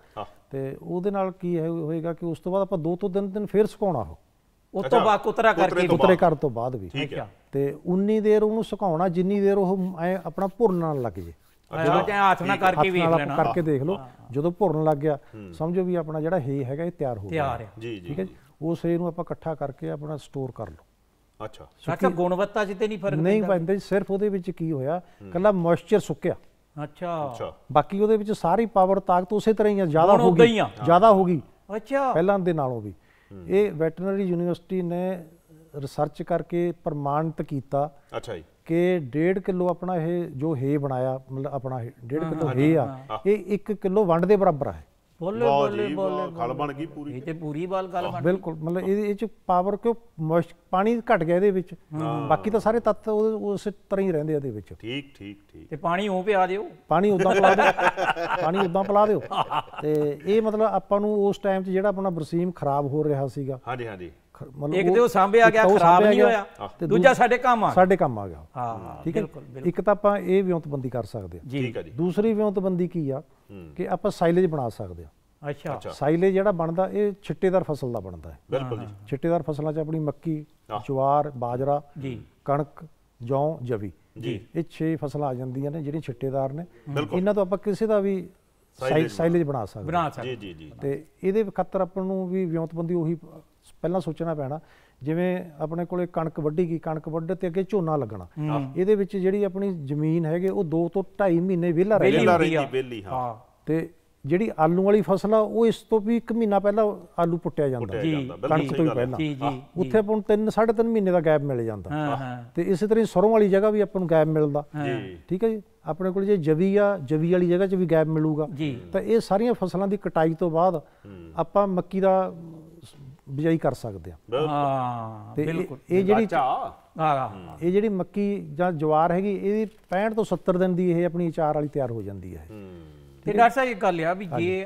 ਤੇ ਉਹਦੇ ਨਾਲ ਕੀ ਹੋਏਗਾ ਕਿ ਉਸ ਤੋਂ ਬਾਅਦ ਆਪਾਂ ਦੋ ਤੋਂ ਤਿੰਨ ਦਿਨ ਫੇਰ ਸੁਕਾਉਣਾ ਉਹ ਉਸ ਤੋਂ ਬਾਅਦ ਕੁਤਰਾ ਕਰਕੇ ਕੁਤਰੇ ਕਰਨ ਤੋਂ ਬਾਅਦ ਵੀ ਠੀਕ ਹੈ ਤੇ ਉਨੀ ਦੇਰ ਉਹਨੂੰ ਸੁਕਾਉਣਾ ਜਿੰਨੀ ਦੇਰ ਉਹ ਆਪਣਾ ਨਾਲ ਲੱਗ ਜੇ ਜਦੋਂ ਜਾਂ ਹੱਥ ਨਾਲ ਕਰਕੇ ਵੇਖ ਲੈਣਾ ਕਰਕੇ ਦੇਖ ਲਓ ਜਦੋਂ ਭੁਰਨ ਲੱਗ ਗਿਆ ਸਮਝੋ ਵੀ ਆਪਣਾ ਜਿਹੜਾ ਹੇ ਹੈਗਾ ਇਹ ਤਿਆਰ ਹੋ ਗਿਆ ਤਿਆਰ ਹੈ ਜੀ ਜੀ ਠੀਕ ਹੈ ਉਸ ਹੇ ਨੂੰ ਆਪਾਂ ਇਕੱਠਾ ਕਰਕੇ ਆਪਣਾ ਸਟੋਰ ਕਰ ਲਓ ਅੱਛਾ ਅੱਛਾ ਗੁਣਵੱਤਾ ਜਿੱਤੇ ਨਹੀਂ ਫਰਕ ਨਹੀਂ ਪੈਂਦਾ ਸਿਰਫ ਉਹਦੇ ਵਿੱਚ ਕੀ ਹੋਇਆ ਕੱਲਾ ਮੋਇਸਚਰ ਸੁੱਕਿਆ ਅੱਛਾ ਬਾਕੀ ਉਹਦੇ ਵਿੱਚ ਸਾਰੀ ਪਾਵਰ ਤਾਕਤ ਉਸੇ ਤਰ੍ਹਾਂ ਹੀ ਆ ਜ਼ਿਆਦਾ ਹੋ ਗਈ ਜ਼ਿਆਦਾ ਹੋ ਗਈ ਅੱਛਾ ਪਹਿਲਾਂ ਦੇ ਨਾਲੋਂ ਵੀ ਇਹ ਵੈਟਰਨਰੀ ਯੂਨੀਵਰਸਿਟੀ ਨੇ ਰਿਸਰਚ ਕਰਕੇ ਪ੍ਰਮਾਣਿਤ ਕੀਤਾ ਅੱਛਾ ਜੀ ਕਿ 1.5 ਕਿਲੋ ਆਪਣਾ ਇਹ ਜੋ ਹੇ ਬਣਾਇਆ ਮਤਲਬ ਆਪਣਾ 1.5 ਕਿਲੋ ਹੇ ਆ ਇਹ 1 ਕਿਲੋ ਵੰਡ ਦੇ ਬਰਾਬਰ ਹੈ ਬੋਲੇ ਬੋਲੇ ਬੋਲੇ ਖਲ ਬਣ ਗਈ ਪੂਰੀ ਇਹ ਤੇ ਪੂਰੀ ਬਾਲ ਗੱਲ ਬਣ ਬਿਲਕੁਲ ਮਤਲਬ ਇਹ ਇਹ ਚ ਪਾਵਰ ਕਿਉਂ ਪਾਣੀ ਘਟ ਗਿਆ ਇਹਦੇ ਵਿੱਚ ਬਾਕੀ ਤਾਂ ਸਾਰੇ ਤੱਤ ਉਸ ਤਰ੍ਹਾਂ ਹੀ ਰਹਿੰਦੇ ਇਹਦੇ ਵਿੱਚ ਠੀਕ ਠੀਕ ਠੀਕ ਤੇ ਪਾਣੀ ਉਹ ਪਿਆ ਦਿਓ ਪਾਣੀ ਉਦਾਂ ਪਿਲਾ ਦਿਓ ਪਾਣੀ ਉਦਾਂ ਪਿਲਾ ਦਿਓ ਤੇ ਇਹ ਮਤਲਬ ਆਪਾਂ ਨੂੰ ਉਸ ਟਾਈਮ ਤੇ ਜਿਹੜਾ ਆਪਣਾ ਬਰਸੀਮ ਖਰਾਬ ਹੋ ਰਿਹਾ ਸੀਗਾ ਹਾਂਜੀ ਹਾਂਜੀ ਮਤਲਬ ਇੱਕ ਤੇ ਉਹ ਆ ਗਿਆ ਖਰਾਬ ਨਹੀਂ ਹੋਇਆ ਦੂਜਾ ਸਾਡੇ ਕੰਮ ਆ ਸਾਡੇ ਕੰਮ ਆ ਗਿਆ ਹਾਂ ਠੀਕ ਹੈ ਇੱਕ ਤਾਂ ਆਪਾਂ ਇਹ ਵਿਉਂਤਬੰਦੀ ਕਰ ਸਕਦੇ ਹਾਂ ਠੀਕ ਹੈ ਜੀ ਦੂਸਰੀ ਵਿਉਂਤਬੰਦੀ ਕੀ ਆ ਕਿ ਆਪਾਂ ਸਾਈਲੇਜ ਬਣਾ ਸਕਦੇ ਹਾਂ ਅੱਛਾ ਸਾਈਲੇਜ ਜਿਹੜਾ ਬਣਦਾ ਇਹ ਛਿੱਟੇਦਾਰ ਫਸਲ ਦਾ ਬਣਦਾ ਹੈ ਬਿਲਕੁਲ ਜੀ ਛਿੱਟੇਦਾਰ ਫਸਲਾਂ 'ਚ ਆਪਣੀ ਮੱਕੀ ਜਵਾਰ ਬਾਜਰਾ ਜੀ ਕਣਕ ਜੌ ਜਵੀ ਜੀ ਇਹ 6 ਫਸਲਾਂ ਆ ਜਾਂਦੀਆਂ ਨੇ ਜਿਹੜੀਆਂ ਛਿੱਟੇਦਾਰ ਨੇ ਇਹਨਾਂ ਤੋਂ ਆਪਾਂ ਕਿਸੇ ਦਾ ਵੀ ਸਾਈਲੇਜ ਬਣਾ ਸਕਦੇ ਬਣਾ ਸਕਦੇ ਜੀ ਜੀ ਜੀ ਤੇ ਇਹਦੇ ਖਾਤਰ ਆਪਾਂ ਨੂੰ ਵੀ ਵਿਉਂਤਬੰਦੀ ਉਹੀ ਪਹਿਲਾਂ ਸੋਚਣਾ ਪੈਣਾ ਜਿਵੇਂ ਆਪਣੇ ਕੋਲੇ ਕਣਕ ਵੱਢੀ ਗਈ ਕਣਕ ਵੱਢ ਤੇ ਅੱਗੇ ਝੋਨਾ ਲੱਗਣਾ ਇਹਦੇ ਵਿੱਚ ਜਿਹੜੀ ਆਪਣੀ ਜ਼ਮੀਨ ਹੈਗੇ ਉਹ 2 ਤੋਂ 2.5 ਮਹੀਨੇ ਵਿਹਲਾ ਰਹਿੰਦੀ ਹੈ ਵਿਹਲੀ ਹਾਂ ਤੇ ਜਿਹੜੀ ਆਲੂ ਵਾਲੀ ਫਸਲ ਆ ਉਹ ਇਸ ਤੋਂ ਵੀ 1 ਮਹੀਨਾ ਪਹਿਲਾਂ ਆਲੂ ਪੁੱਟਿਆ ਜਾਂਦਾ ਕਣਕ ਤੋਂ ਹੀ ਪਹਿਲਾਂ ਉੱਥੇ ਆਪਾਂ ਨੂੰ 3 3.5 ਮਹੀਨੇ ਦਾ ਗੈਪ ਮਿਲ ਜਾਂਦਾ ਤੇ ਇਸੇ ਤਰ੍ਹਾਂ ਸਰੋਂ ਵਾਲੀ ਜਗ੍ਹਾ ਵੀ ਆਪਾਂ ਨੂੰ ਗੈਪ ਮਿਲਦਾ ਠੀਕ ਹੈ ਜੀ ਆਪਣੇ ਕੋਲ ਜੇ ਜਵੀ ਆ ਜਵੀ ਵਾਲੀ ਜਗ੍ਹਾ 'ਚ ਵੀ ਗੈਪ ਮਿਲੂਗਾ ਤਾਂ ਇਹ ਸਾਰੀਆਂ ਫਸਲਾਂ ਦੀ ਕਟਾਈ ਤੋਂ ਬਾਅਦ ਆਪਾਂ ਮੱਕੀ ਦਾ ਬਿਜਾਈ ਕਰ ਸਕਦੇ ਆ ਹਾਂ ਬਿਲਕੁਲ ਇਹ ਜਿਹੜੀ ਹਾਂ ਇਹ ਜਿਹੜੀ ਮੱਕੀ ਜਾਂ ਜਵਾਰ ਹੈਗੀ ਇਹ 65 ਤੋਂ 70 ਦਿਨ ਦੀ ਇਹ ਆਪਣੀ ਅਚਾਰ ਵਾਲੀ ਤਿਆਰ ਹੋ ਜਾਂਦੀ ਹੈ ਹੂੰ ਤੇ ਡਾਕਟਰ ਸਾਹਿਬ ਇਹ ਗੱਲ ਆ ਵੀ ਜੇ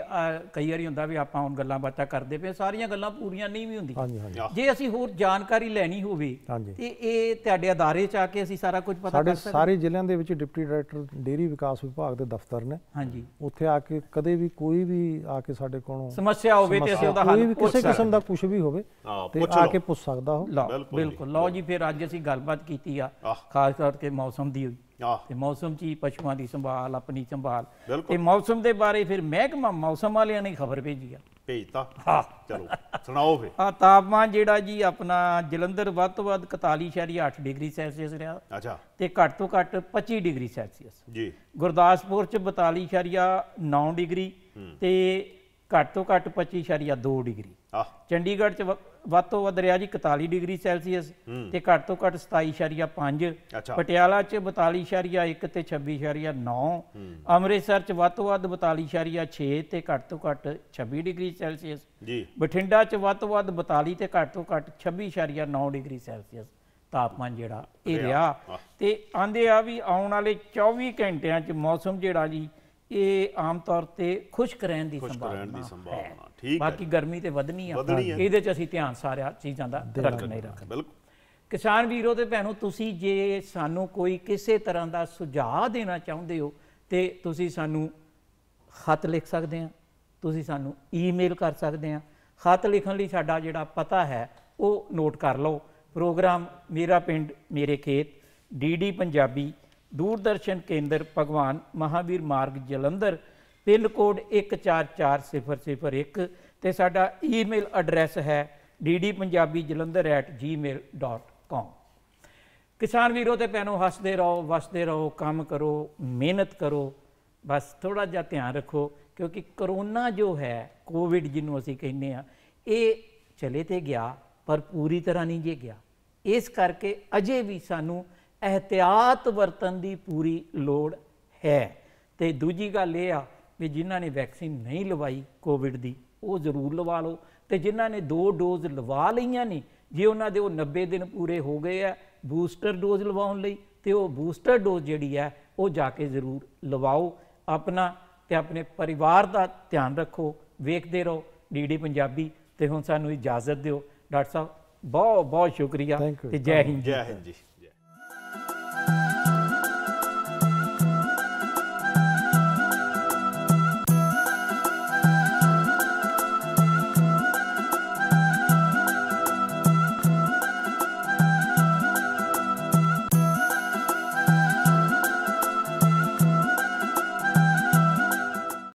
ਕਈ ਵਾਰੀ ਹੁੰਦਾ ਵੀ ਆਪਾਂ ਹੁਣ ਗੱਲਾਂ ਬਾਤਾਂ ਕਰਦੇ ਪਏ ਸਾਰੀਆਂ ਗੱਲਾਂ ਪੂਰੀਆਂ ਨਹੀਂ ਵੀ ਹੁੰਦੀਆਂ ਜੇ ਅਸੀਂ ਹੋਰ ਜਾਣਕਾਰੀ ਲੈਣੀ ਹੋਵੇ ਤੇ ਇਹ ਤੁਹਾਡੇ ਅਦਾਰੇ ਚ ਆ ਕੇ ਅਸੀਂ ਸਾਰਾ ਕੁਝ ਪਤਾ ਕਰ ਸਕਦੇ ਸਾਰੇ ਜ਼ਿਲ੍ਹਿਆਂ ਦੇ ਵਿੱਚ ਡਿਪਟੀ ਡਾਇਰੈਕਟਰ ਡੇਰੀ ਵਿਕਾਸ ਵਿਭਾਗ ਦੇ ਦਫ਼ਤਰ ਨੇ ਹਾਂਜੀ ਉੱਥੇ ਆ ਕੇ ਕਦੇ ਵੀ ਕੋਈ ਵੀ ਆ ਕੇ ਸਾਡੇ ਕੋਲੋਂ ਸਮੱਸਿਆ ਹੋਵੇ ਤੇ ਅਸੀਂ ਉਹਦਾ ਹੱਲ ਕਿਸੇ ਕਿਸਮ ਦਾ ਕੁਝ ਵੀ ਹੋਵੇ ਤੇ ਆ ਕੇ ਪੁੱਛ ਸਕਦਾ ਉਹ ਬਿਲਕੁਲ ਲਓ ਜੀ ਫਿਰ ਅੱਜ ਅਸੀਂ ਗੱਲਬਾਤ ਕੀਤੀ ਆ ਖਾਸ ਕਰਕੇ ਮੌਸਮ ਦੀ ਤੇ ਮੌਸਮ ਦੀ ਹੀ ਪਸ਼ੂਆਂ ਦੀ ਸੰਭਾਲ ਆਪਣੀ ਸੰਭਾਲ ਤੇ ਮੌਸਮ ਦੇ ਬਾਰੇ ਫਿਰ ਮਹਿਕਮਾ ਮੌਸਮ ਵਾਲਿਆਂ ਨੇ ਖਬਰ ਭੇਜੀ ਆ ਭੇਜਤਾ ਹਾਂ ਚਲੋ ਸੁਣਾਓ ਫੇ ਆ ਤਾਪਮਾਨ ਜਿਹੜਾ ਜੀ ਆਪਣਾ ਜਲੰਧਰ ਵੱਧ ਤੋਂ ਵੱਧ 41.8 ਡਿਗਰੀ ਸੈਲਸੀਅਸ ਰਿਹਾ ਅੱਛਾ ਤੇ ਘੱਟ ਤੋਂ ਘੱਟ 25 ਡਿਗਰੀ ਸੈਲਸੀਅਸ ਜੀ ਗੁਰਦਾਸਪੁਰ ਚ 42.9 ਡਿਗਰੀ ਤੇ ਘੱਟ ਤੋਂ ਘੱਟ 25.2 ਡਿਗਰੀ ਆ ਚੰਡੀਗੜ੍ਹ ਚ ਵੱਧ ਤੋਂ ਵੱਧ ਰਿਹਾ ਜੀ 41 ਡਿਗਰੀ ਸੈਲਸੀਅਸ ਤੇ ਘੱਟ ਤੋਂ ਘੱਟ 27.5 ਪਟਿਆਲਾ 'ਚ 42.1 ਤੇ 26.9 ਅੰਮ੍ਰਿਤਸਰ 'ਚ ਵੱਧ ਤੋਂ ਵੱਧ 42.6 ਤੇ ਘੱਟ ਤੋਂ ਘੱਟ 26 ਡਿਗਰੀ ਸੈਲਸੀਅਸ ਜੀ ਬਠਿੰਡਾ 'ਚ ਵੱਧ ਤੋਂ ਵੱਧ 42 ਤੇ ਘੱਟ ਤੋਂ ਘੱਟ 26.9 ਡਿਗਰੀ ਸੈਲਸੀਅਸ ਤਾਪਮਾਨ ਜਿਹੜਾ ਇਹ ਰਿਹਾ ਤੇ ਆਂਦੇ ਆ ਵੀ ਆਉਣ ਵਾਲੇ 24 ਘੰਟਿਆਂ 'ਚ ਮੌਸਮ ਜਿਹੜਾ ਜੀ ਇਹ ਆਮ ਤੌਰ ਤੇ ਖੁਸ਼ਕ ਰਹਿਣ ਦੀ ਸੰਭਾਵਨਾ ਹੈ ਠੀਕ ਬਾਕੀ ਗਰਮੀ ਤੇ ਵਧਣੀ ਆ ਇਹਦੇ ਚ ਅਸੀਂ ਧਿਆਨ ਸਾਰਿਆ ਚੀਜ਼ਾਂ ਦਾ ਰੱਖਣਾ ਹੀ ਰੱਖਣਾ ਬਿਲਕੁਲ ਕਿਸਾਨ ਵੀਰੋ ਤੇ ਭੈਣੋ ਤੁਸੀਂ ਜੇ ਸਾਨੂੰ ਕੋਈ ਕਿਸੇ ਤਰ੍ਹਾਂ ਦਾ ਸੁਝਾਅ ਦੇਣਾ ਚਾਹੁੰਦੇ ਹੋ ਤੇ ਤੁਸੀਂ ਸਾਨੂੰ ਖਤ ਲਿਖ ਸਕਦੇ ਆ ਤੁਸੀਂ ਸਾਨੂੰ ਈਮੇਲ ਕਰ ਸਕਦੇ ਆ ਖਤ ਲਿਖਣ ਲਈ ਸਾਡਾ ਜਿਹੜਾ ਪਤਾ ਹੈ ਉਹ ਨੋਟ ਕਰ ਲਓ ਪ੍ਰੋਗਰਾਮ ਮੇਰਾ ਪਿੰਡ ਮੇਰੇ ਖੇਤ ਡੀਡੀ ਪੰਜਾਬੀ ਦੂਰਦਰਸ਼ਨ ਕੇਂਦਰ ਭਗਵਾਨ ਮਹਾਵੀਰ ਮਾਰਗ ਜਲੰਧਰ ਪਿੰਨ ਕੋਡ 144001 ਤੇ ਸਾਡਾ ਈਮੇਲ ਐਡਰੈਸ ਹੈ ddpunjabijalandhar@gmail.com ਕਿਸਾਨ ਵੀਰੋ ਤੇ ਪੈਨੋ ਹੱਸਦੇ ਰਹੋ ਵਸਦੇ ਰਹੋ ਕੰਮ ਕਰੋ ਮਿਹਨਤ ਕਰੋ ਬਸ ਥੋੜਾ ਜਿਹਾ ਧਿਆਨ ਰੱਖੋ ਕਿਉਂਕਿ ਕਰੋਨਾ ਜੋ ਹੈ ਕੋਵਿਡ ਜਿਹਨੂੰ ਅਸੀਂ ਕਹਿੰਦੇ ਆ ਇਹ ਚਲੇ ਤੇ ਗਿਆ ਪਰ ਪੂਰੀ ਤਰ੍ਹਾਂ ਨਹੀਂ ਜੇ ਗਿਆ ਇਸ ਕਰਕੇ ਅਜੇ ਵੀ ਸਾਨੂੰ ਇhtiyat ਵਰਤਨ ਦੀ ਪੂਰੀ ਲੋੜ ਹੈ ਤੇ ਦੂਜੀ ਗੱਲ ਇਹ ਆ ਵੀ ਜਿਨ੍ਹਾਂ ਨੇ ਵੈਕਸੀਨ ਨਹੀਂ ਲਵਾਈ ਕੋਵਿਡ ਦੀ ਉਹ ਜ਼ਰੂਰ ਲਵਾ ਲਓ ਤੇ ਜਿਨ੍ਹਾਂ ਨੇ ਦੋ ਡੋਜ਼ ਲਵਾ ਲਈਆਂ ਨੇ ਜੇ ਉਹਨਾਂ ਦੇ ਉਹ 90 ਦਿਨ ਪੂਰੇ ਹੋ ਗਏ ਆ ਬੂਸਟਰ ਡੋਜ਼ ਲਵਾਉਣ ਲਈ ਤੇ ਉਹ ਬੂਸਟਰ ਡੋਜ਼ ਜਿਹੜੀ ਆ ਉਹ ਜਾ ਕੇ ਜ਼ਰੂਰ ਲਵਾਓ ਆਪਣਾ ਤੇ ਆਪਣੇ ਪਰਿਵਾਰ ਦਾ ਧਿਆਨ ਰੱਖੋ ਵੇਖਦੇ ਰਹੋ ਡੀਡੀ ਪੰਜਾਬੀ ਤੇ ਹੁਣ ਸਾਨੂੰ ਇਜਾਜ਼ਤ ਦਿਓ ਡਾਕਟਰ ਸਾਹਿਬ ਬਹੁਤ ਬਹੁਤ ਸ਼ੁਕਰੀਆ ਤੇ ਜੈ ਹਿੰਦ ਜੈ ਹਿੰਦ ਜੀ